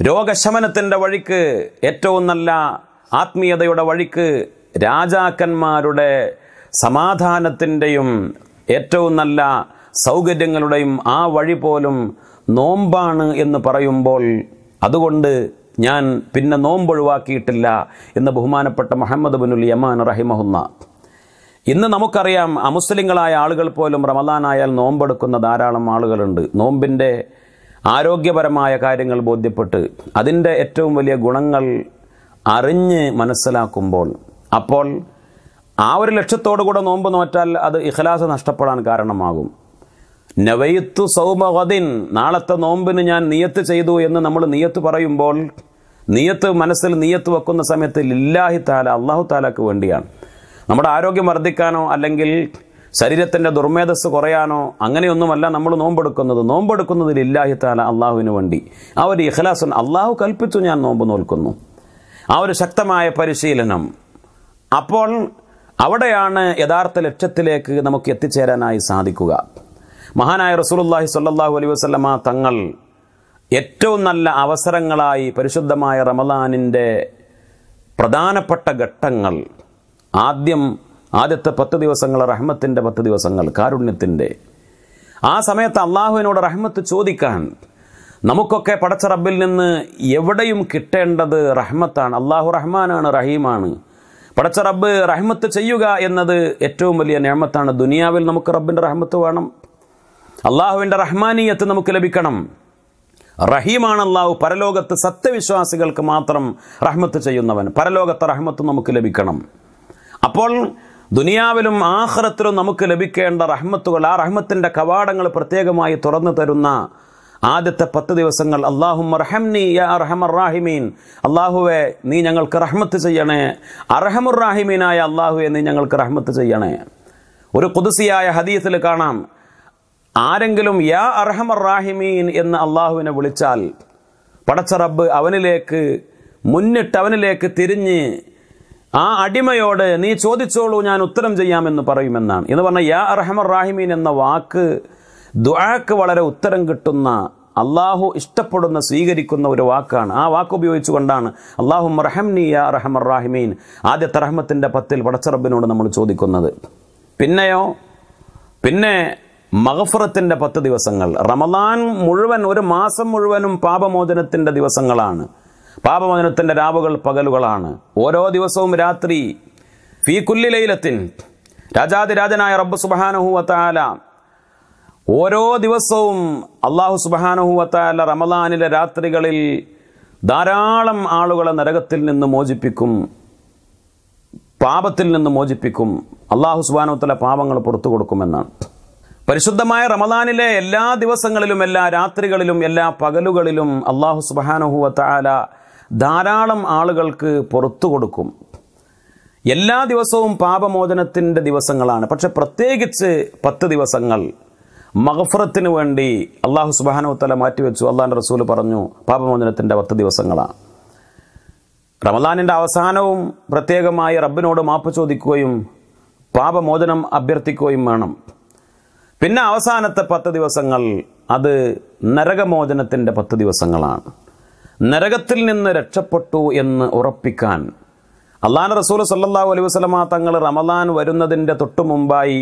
രോഗശമനത്തിൻ്റെ വഴിക്ക് ഏറ്റവും നല്ല ആത്മീയതയുടെ വഴിക്ക് രാജാക്കന്മാരുടെ സമാധാനത്തിൻ്റെയും ഏറ്റവും നല്ല സൗകര്യങ്ങളുടെയും ആ വഴി പോലും നോമ്പാണ് എന്ന് പറയുമ്പോൾ അതുകൊണ്ട് ഞാൻ പിന്നെ നോമ്പൊഴിവാക്കിയിട്ടില്ല എന്ന് ബഹുമാനപ്പെട്ട മുഹമ്മദ് ബിനുൽ യമാൻ റഹിമഹുന്ന ഇന്ന് നമുക്കറിയാം അമുസ്ലിങ്ങളായ ആളുകൾ പോലും റമദാനായാൽ നോമ്പെടുക്കുന്ന ധാരാളം ആളുകളുണ്ട് നോമ്പിൻ്റെ ആരോഗ്യപരമായ കാര്യങ്ങൾ ബോധ്യപ്പെട്ട് അതിൻ്റെ ഏറ്റവും വലിയ ഗുണങ്ങൾ അറിഞ്ഞ് മനസ്സിലാക്കുമ്പോൾ അപ്പോൾ ആ ഒരു കൂടെ നോമ്പ് നോറ്റാൽ അത് ഇഖലാസ് നഷ്ടപ്പെടാൻ കാരണമാകും നവയത്തു സൗമഹദിൻ നാളത്തെ നോമ്പിന് ഞാൻ നിയത്ത് ചെയ്തു എന്ന് നമ്മൾ നിയത്ത് പറയുമ്പോൾ നിയത്ത് മനസ്സിൽ നിയത്ത് വെക്കുന്ന സമയത്ത് ലില്ലാഹി താല അള്ളാഹു താലാക്ക് വേണ്ടിയാണ് നമ്മുടെ ആരോഗ്യം വർദ്ധിക്കാനോ അല്ലെങ്കിൽ ശരീരത്തിൻ്റെ ദുർമേധസ് കുറയാനോ അങ്ങനെയൊന്നുമല്ല നമ്മൾ നോമ്പെടുക്കുന്നത് നോമ്പെടുക്കുന്നതിൽ ഇല്ലാഹിത്താല താല അള്ളാഹുവിന് വേണ്ടി ആ ഒരു ഇഖ്ലാസുൻ അള്ളാഹു കൽപ്പിച്ചു ഞാൻ നോമ്പ് നോൽക്കുന്നു ആ ഒരു ശക്തമായ പരിശീലനം അപ്പോൾ അവിടെയാണ് യഥാർത്ഥ ലക്ഷ്യത്തിലേക്ക് നമുക്ക് എത്തിച്ചേരാനായി സാധിക്കുക മഹാനായ റസൂലുല്ലാഹി സ്വല്ലല്ലാഹു അലൈഹി വസല്ലമ തങ്ങൾ ഏറ്റവും നല്ല അവസരങ്ങളായി പരിശുദ്ധമായ റമദാനിൻ്റെ പ്രധാനപ്പെട്ട ഘട്ടങ്ങൾ ആദ്യം ആദ്യത്തെ പത്ത് ദിവസങ്ങൾ റഹ്മത്തിൻ്റെ പത്ത് ദിവസങ്ങൾ കാരുണ്യത്തിൻ്റെ ആ സമയത്ത് അള്ളാഹുവിനോട് റഹ്മത്ത് ചോദിക്കാൻ നമുക്കൊക്കെ പടച്ച റബ്ബിൽ നിന്ന് എവിടെയും കിട്ടേണ്ടത് റഹ്മത്താണ് അള്ളാഹു റഹ്മാനാണ് റഹീമാണ് പടച്ച റബ്ബ് റഹ്മത്ത് ചെയ്യുക എന്നത് ഏറ്റവും വലിയ നിയമത്താണ് ദുനിയാവിൽ നമുക്ക് റബ്ബിൻ്റെ റഹ്മത്ത് വേണം അള്ളാഹുവിൻ്റെ റഹ്മാനീയത്ത് നമുക്ക് ലഭിക്കണം റഹീമാണ് അള്ളാഹു പരലോകത്ത് സത്യവിശ്വാസികൾക്ക് മാത്രം റഹ്മത്ത് ചെയ്യുന്നവൻ പരലോകത്തെ റഹ്മത്ത് നമുക്ക് ലഭിക്കണം അപ്പോൾ ദുനിയാവിലും ആഹ്റത്തിലും നമുക്ക് ലഭിക്കേണ്ട റഹ്മത്തുകൾ ആ റഹ്മത്തിൻ്റെ കവാടങ്ങൾ പ്രത്യേകമായി തുറന്നു തരുന്ന ആദ്യത്തെ പത്ത് ദിവസങ്ങൾ അള്ളാഹു റഹംനി അള്ളാഹുവെ നീ ഞങ്ങൾക്ക് റഹ്മത്ത് ചെയ്യണേ അറഹമുറാഹിമീനായ അള്ളാഹുവെ നീ ഞങ്ങൾക്ക് റഹ്മത്ത് ചെയ്യണേ ഒരു കുതിസിയായ ഹദീസിൽ കാണാം ആരെങ്കിലും യാ അർഹമറാഹിമീൻ എന്ന് അള്ളാഹുവിനെ വിളിച്ചാൽ പടച്ച റബ്ബ് അവനിലേക്ക് മുന്നിട്ട് അവനിലേക്ക് തിരിഞ്ഞ് ആ അടിമയോട് നീ ചോദിച്ചോളൂ ഞാൻ ഉത്തരം ചെയ്യാമെന്ന് പറയുമെന്നാണ് എന്ന് പറഞ്ഞ യാ അർഹമർ റാഹിമീൻ എന്ന വാക്ക് ദുആക്ക് വളരെ ഉത്തരം കിട്ടുന്ന അള്ളാഹു ഇഷ്ടപ്പെടുന്ന സ്വീകരിക്കുന്ന ഒരു വാക്കാണ് ആ വാക്ക് ഉപയോഗിച്ചുകൊണ്ടാണ് അള്ളാഹു റഹംനി യാ റഹമർ റാഹിമീൻ ആദ്യത്തെ റഹ്മത്തിൻ്റെ പത്തിൽ പടച്ചറബിനോട് നമ്മൾ ചോദിക്കുന്നത് പിന്നെയോ പിന്നെ മഹഫുറത്തിൻ്റെ പത്ത് ദിവസങ്ങൾ റമദാൻ മുഴുവൻ ഒരു മാസം മുഴുവനും പാപമോചനത്തിൻ്റെ ദിവസങ്ങളാണ് പാപമോചനത്തിൻ്റെ രാവുകൾ പകലുകളാണ് ഓരോ ദിവസവും രാത്രി ഫീ കുല്ലിലയിലത്തിൻ രാജാതിരാജനായ റബ്ബ് സുബാനഹുവത്താല ഓരോ ദിവസവും അള്ളാഹു സുബാനഹുവത്താല റമദാനിലെ രാത്രികളിൽ ധാരാളം ആളുകളെ നരകത്തിൽ നിന്ന് മോചിപ്പിക്കും പാപത്തിൽ നിന്ന് മോചിപ്പിക്കും അള്ളാഹു സുബാനോത്തല പാപങ്ങൾ പുറത്തു കൊടുക്കുമെന്നാണ് പരിശുദ്ധമായ റമദാനിലെ എല്ലാ ദിവസങ്ങളിലും എല്ലാ രാത്രികളിലും എല്ലാ പകലുകളിലും അള്ളാഹു സുബാനുഹൂവത്താല ധാരാളം ആളുകൾക്ക് പുറത്തു കൊടുക്കും എല്ലാ ദിവസവും പാപമോചനത്തിൻ്റെ ദിവസങ്ങളാണ് പക്ഷെ പ്രത്യേകിച്ച് പത്ത് ദിവസങ്ങൾ മഹഫറത്തിന് വേണ്ടി അള്ളാഹു സുബാനുത്തല മാറ്റിവെച്ചു അള്ളാഹിൻ്റെ റസൂൽ പറഞ്ഞു പാപമോചനത്തിൻ്റെ പത്ത് ദിവസങ്ങളാണ് റമദാനിൻ്റെ അവസാനവും പ്രത്യേകമായി റബ്ബിനോട് മാപ്പ് ചോദിക്കുകയും പാപമോചനം അഭ്യർത്ഥിക്കുകയും വേണം പിന്നെ അവസാനത്തെ പത്ത് ദിവസങ്ങൾ അത് നരകമോചനത്തിൻ്റെ പത്ത് ദിവസങ്ങളാണ് നരകത്തിൽ നിന്ന് രക്ഷപ്പെട്ടു എന്ന് ഉറപ്പിക്കാൻ അള്ളാൻ റസൂൽ സല്ലാ അലൈഹി വസ്ലമ തങ്ങൾ റമദാൻ വരുന്നതിൻ്റെ തൊട്ടു മുമ്പായി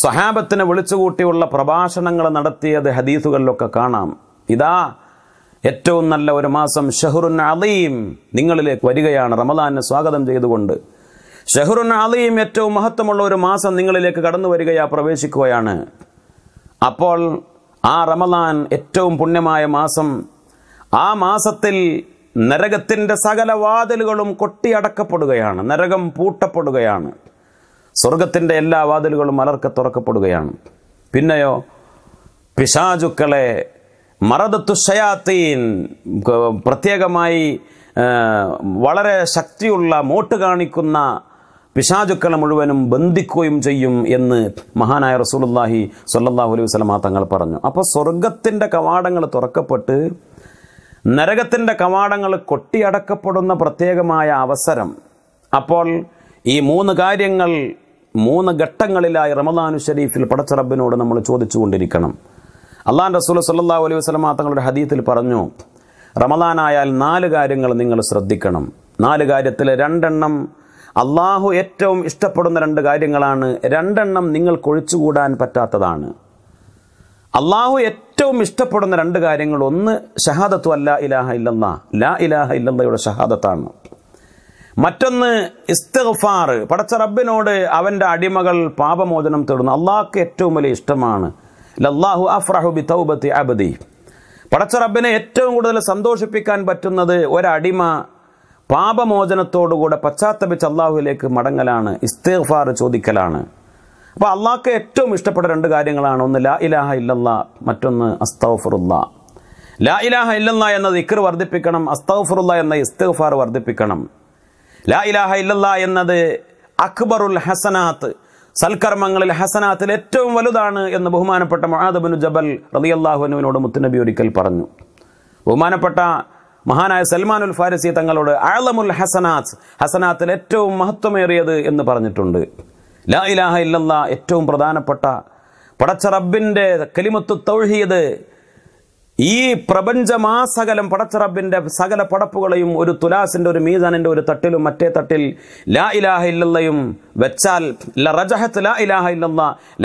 സ്വഹാബത്തിനെ വിളിച്ചുകൂട്ടിയുള്ള പ്രഭാഷണങ്ങൾ നടത്തിയത് ഹദീസുകളിലൊക്കെ കാണാം ഇതാ ഏറ്റവും നല്ല ഒരു മാസം ഷഹുറുൻ അലീം നിങ്ങളിലേക്ക് വരികയാണ് റമദാനെ സ്വാഗതം ചെയ്തുകൊണ്ട് ഷഹുറുൻ അലീം ഏറ്റവും മഹത്വമുള്ള ഒരു മാസം നിങ്ങളിലേക്ക് കടന്നു വരികയാ പ്രവേശിക്കുകയാണ് അപ്പോൾ ആ റമദാൻ ഏറ്റവും പുണ്യമായ മാസം ആ മാസത്തിൽ നരകത്തിൻ്റെ സകല വാതിലുകളും കൊട്ടിയടക്കപ്പെടുകയാണ് നരകം പൂട്ടപ്പെടുകയാണ് സ്വർഗത്തിൻ്റെ എല്ലാ വാതിലുകളും അലർക്ക തുറക്കപ്പെടുകയാണ് പിന്നെയോ പിശാചുക്കളെ മറദത്തു ഷയാത്തീൻ പ്രത്യേകമായി വളരെ ശക്തിയുള്ള മോട്ട് കാണിക്കുന്ന പിശാചുക്കളെ മുഴുവനും ബന്ധിക്കുകയും ചെയ്യും എന്ന് മഹാനായ റസൂലുല്ലാഹി സല്ലാഹു അലൈഹി വസ്ലമാ തങ്ങൾ പറഞ്ഞു അപ്പോൾ സ്വർഗത്തിൻ്റെ കവാടങ്ങൾ തുറക്കപ്പെട്ട് നരകത്തിൻ്റെ കവാടങ്ങൾ കൊട്ടിയടക്കപ്പെടുന്ന പ്രത്യേകമായ അവസരം അപ്പോൾ ഈ മൂന്ന് കാര്യങ്ങൾ മൂന്ന് ഘട്ടങ്ങളിലായി റമദാനു ഷരീഫിൽ പടച്ചറബിനോട് നമ്മൾ ചോദിച്ചു കൊണ്ടിരിക്കണം അള്ളാൻ റസൂൽ സല്ലാ അലൈഹി വസ്ലമ തങ്ങളുടെ ഹദീത്തിൽ പറഞ്ഞു റമദാനായാൽ നാല് കാര്യങ്ങൾ നിങ്ങൾ ശ്രദ്ധിക്കണം നാല് കാര്യത്തിൽ രണ്ടെണ്ണം അള്ളാഹു ഏറ്റവും ഇഷ്ടപ്പെടുന്ന രണ്ട് കാര്യങ്ങളാണ് രണ്ടെണ്ണം നിങ്ങൾക്ക് ഒഴിച്ചുകൂടാൻ പറ്റാത്തതാണ് അള്ളാഹു ഏറ്റവും ഇഷ്ടപ്പെടുന്ന രണ്ട് കാര്യങ്ങൾ ഒന്ന് ഷഹാദത്തു അല്ല ഇലാഹ ഇല്ലെന്ന ലാ ഇലാഹ ഇല്ലെന്നയുടെ ഷഹാദത്താണ് മറ്റൊന്ന് ഇസ്തഫാർ പടച്ച റബ്ബിനോട് അവൻ്റെ അടിമകൾ പാപമോചനം തേടുന്നു അള്ളാഹ്ക്ക് ഏറ്റവും വലിയ ഇഷ്ടമാണ് ലല്ലാഹു അഫ്രഹു ബി തൗബത്തി അബദി പടച്ച റബ്ബിനെ ഏറ്റവും കൂടുതൽ സന്തോഷിപ്പിക്കാൻ പറ്റുന്നത് ഒരടിമ പാപമോചനത്തോടുകൂടെ പശ്ചാത്തപിച്ച് അള്ളാഹുവിലേക്ക് മടങ്ങലാണ് ഇസ്തഫാർ ചോദിക്കലാണ് അപ്പോൾ അള്ളാഹ്ക്ക് ഏറ്റവും ഇഷ്ടപ്പെട്ട രണ്ട് കാര്യങ്ങളാണ് ഒന്ന് ലാ ഇലാഹ ഇല്ലല്ല മറ്റൊന്ന് അസ്തഫുറുല്ല ലാ ഇലാഹ ഇല്ലല്ല എന്ന ദിക്കർ വർദ്ധിപ്പിക്കണം അസ്തഫുറുല്ല എന്ന ഇസ്തഫാർ വർദ്ധിപ്പിക്കണം ലാ ഇലാഹ ഇല്ലല്ല എന്നത് അക്ബറുൽ ഹസനാത്ത് സൽക്കർമ്മങ്ങളിൽ ഹസനാത്തിൽ ഏറ്റവും വലുതാണ് എന്ന് ബഹുമാനപ്പെട്ട മൊഹാദബിനു ജബൽ റലിയല്ലാഹുനുവിനോട് മുത്തുനബി ഒരിക്കൽ പറഞ്ഞു ബഹുമാനപ്പെട്ട മഹാനായ സൽമാനുൽ ഫാരിസി തങ്ങളോട് ആലമുൽ ഹസനാത്ത് ഹസനാത്തിൽ ഏറ്റവും മഹത്വമേറിയത് എന്ന് പറഞ്ഞിട്ടുണ്ട് ലാ ഇലാഹ ഇല്ലല്ല ഏറ്റവും പ്രധാനപ്പെട്ട പടച്ച റബ്ബിൻ്റെ കലിമത്തു തൗഹീദ് ഈ പ്രപഞ്ചമാസകലം പടച്ച റബ്ബിൻ്റെ സകല പടപ്പുകളെയും ഒരു തുലാസിൻ്റെ ഒരു മീസാനിൻ്റെ ഒരു തട്ടിലും മറ്റേ തട്ടിൽ ലാ ഇലാഹ ഇല്ലയും വെച്ചാൽ റജഹത്ത് ലാ ഇലാഹ ഇല്ല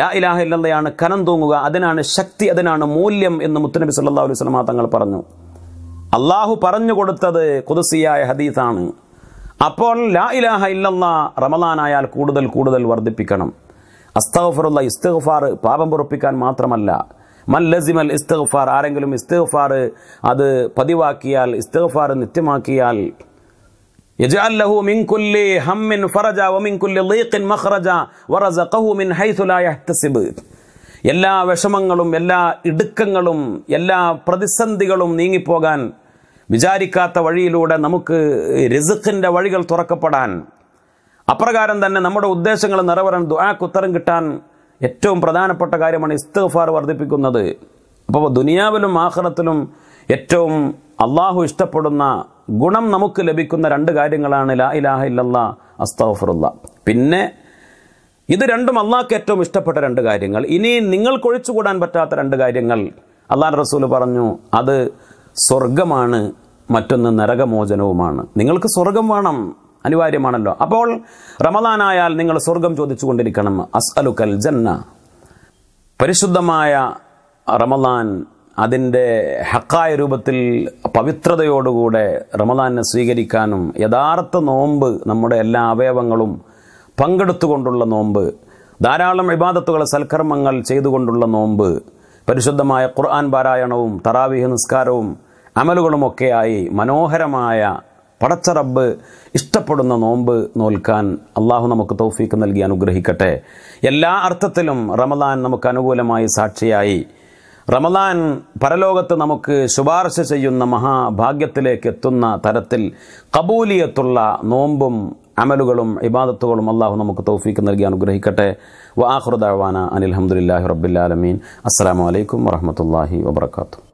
ലാ ഇലാഹ ഇല്ലയാണ് കനം തൂങ്ങുക അതിനാണ് ശക്തി അതിനാണ് മൂല്യം എന്ന് മുത്തനബി സല്ലാ അലൈഹി സ്വലമാ തങ്ങൾ പറഞ്ഞു അള്ളാഹു പറഞ്ഞു കൊടുത്തത് കുതിസിയായ ഹദീസാണ് അപ്പോൾ ലാ ഇലാഹ ഇല്ലല്ല റമദാനായാൽ കൂടുതൽ കൂടുതൽ വർദ്ധിപ്പിക്കണം അസ്തഫറുള്ള ഇസ്തഫാർ പാപം പുറപ്പിക്കാൻ മാത്രമല്ല മൽ ലസിമൽ ഇസ്തഗ്ഫാർ ആരെങ്കിലും ഇസ്തഗ്ഫാർ അത് പതിവാക്കിയാൽ ഇസ്തഗ്ഫാർ നിത്യമാക്കിയാൽ എല്ലാ വിഷമങ്ങളും എല്ലാ ഇടുക്കങ്ങളും എല്ലാ പ്രതിസന്ധികളും നീങ്ങിപ്പോകാൻ വിചാരിക്കാത്ത വഴിയിലൂടെ നമുക്ക് രസുഖിൻ്റെ വഴികൾ തുറക്കപ്പെടാൻ അപ്രകാരം തന്നെ നമ്മുടെ ഉദ്ദേശങ്ങൾ നിറവേറാൻ ദുആക്കുത്തരം കിട്ടാൻ ഏറ്റവും പ്രധാനപ്പെട്ട കാര്യമാണ് ഇസ്തഫാർ വർദ്ധിപ്പിക്കുന്നത് അപ്പോൾ ദുനിയാവിലും ആഹ്റത്തിലും ഏറ്റവും അള്ളാഹു ഇഷ്ടപ്പെടുന്ന ഗുണം നമുക്ക് ലഭിക്കുന്ന രണ്ട് കാര്യങ്ങളാണ് ലാ ഇലാഹ ഇല്ലല്ലാ അസ്തഫറുല്ല പിന്നെ ഇത് രണ്ടും അള്ളാഹ്ക്ക് ഏറ്റവും ഇഷ്ടപ്പെട്ട രണ്ട് കാര്യങ്ങൾ ഇനി നിങ്ങൾക്ക് ഒഴിച്ചുകൂടാൻ പറ്റാത്ത രണ്ട് കാര്യങ്ങൾ അള്ളാഹ് റസൂൽ പറഞ്ഞു അത് സ്വർഗമാണ് മറ്റൊന്ന് നരകമോചനവുമാണ് നിങ്ങൾക്ക് സ്വർഗം വേണം അനിവാര്യമാണല്ലോ അപ്പോൾ റമദാനായാൽ നിങ്ങൾ സ്വർഗം ചോദിച്ചുകൊണ്ടിരിക്കണം അസ്അലുക്കൽ ജന്ന പരിശുദ്ധമായ റമദാൻ അതിൻ്റെ ഹക്കായ രൂപത്തിൽ പവിത്രതയോടുകൂടെ റമദാനെ സ്വീകരിക്കാനും യഥാർത്ഥ നോമ്പ് നമ്മുടെ എല്ലാ അവയവങ്ങളും പങ്കെടുത്തുകൊണ്ടുള്ള നോമ്പ് ധാരാളം വിവാദത്തുകൾ സൽക്കർമ്മങ്ങൾ ചെയ്തുകൊണ്ടുള്ള നോമ്പ് പരിശുദ്ധമായ ഖുർആൻ പാരായണവും തറാവിഹ് നിസ്കാരവും അമലുകളുമൊക്കെയായി മനോഹരമായ പടച്ച റബ്ബ് ഇഷ്ടപ്പെടുന്ന നോമ്പ് നോൽക്കാൻ അള്ളാഹു നമുക്ക് തൗഫീക്ക് നൽകി അനുഗ്രഹിക്കട്ടെ എല്ലാ അർത്ഥത്തിലും റമദാൻ നമുക്ക് അനുകൂലമായി സാക്ഷിയായി റമദാൻ പരലോകത്ത് നമുക്ക് ശുപാർശ ചെയ്യുന്ന മഹാഭാഗ്യത്തിലേക്ക് എത്തുന്ന തരത്തിൽ കബൂലിയത്തുള്ള നോമ്പും അമലുകളും ഇബാദത്തുകളും അള്ളാഹു നമുക്ക് തൗഫീക്ക് നൽകി അനുഗ്രഹിക്കട്ടെ അനിൽ അനിൽഹമുല്ലാഹി റബ്ബില്ലാലമീൻ അസ്സാം വലൈക്കും വാഹമത്തല്ലാഹി വാത്തു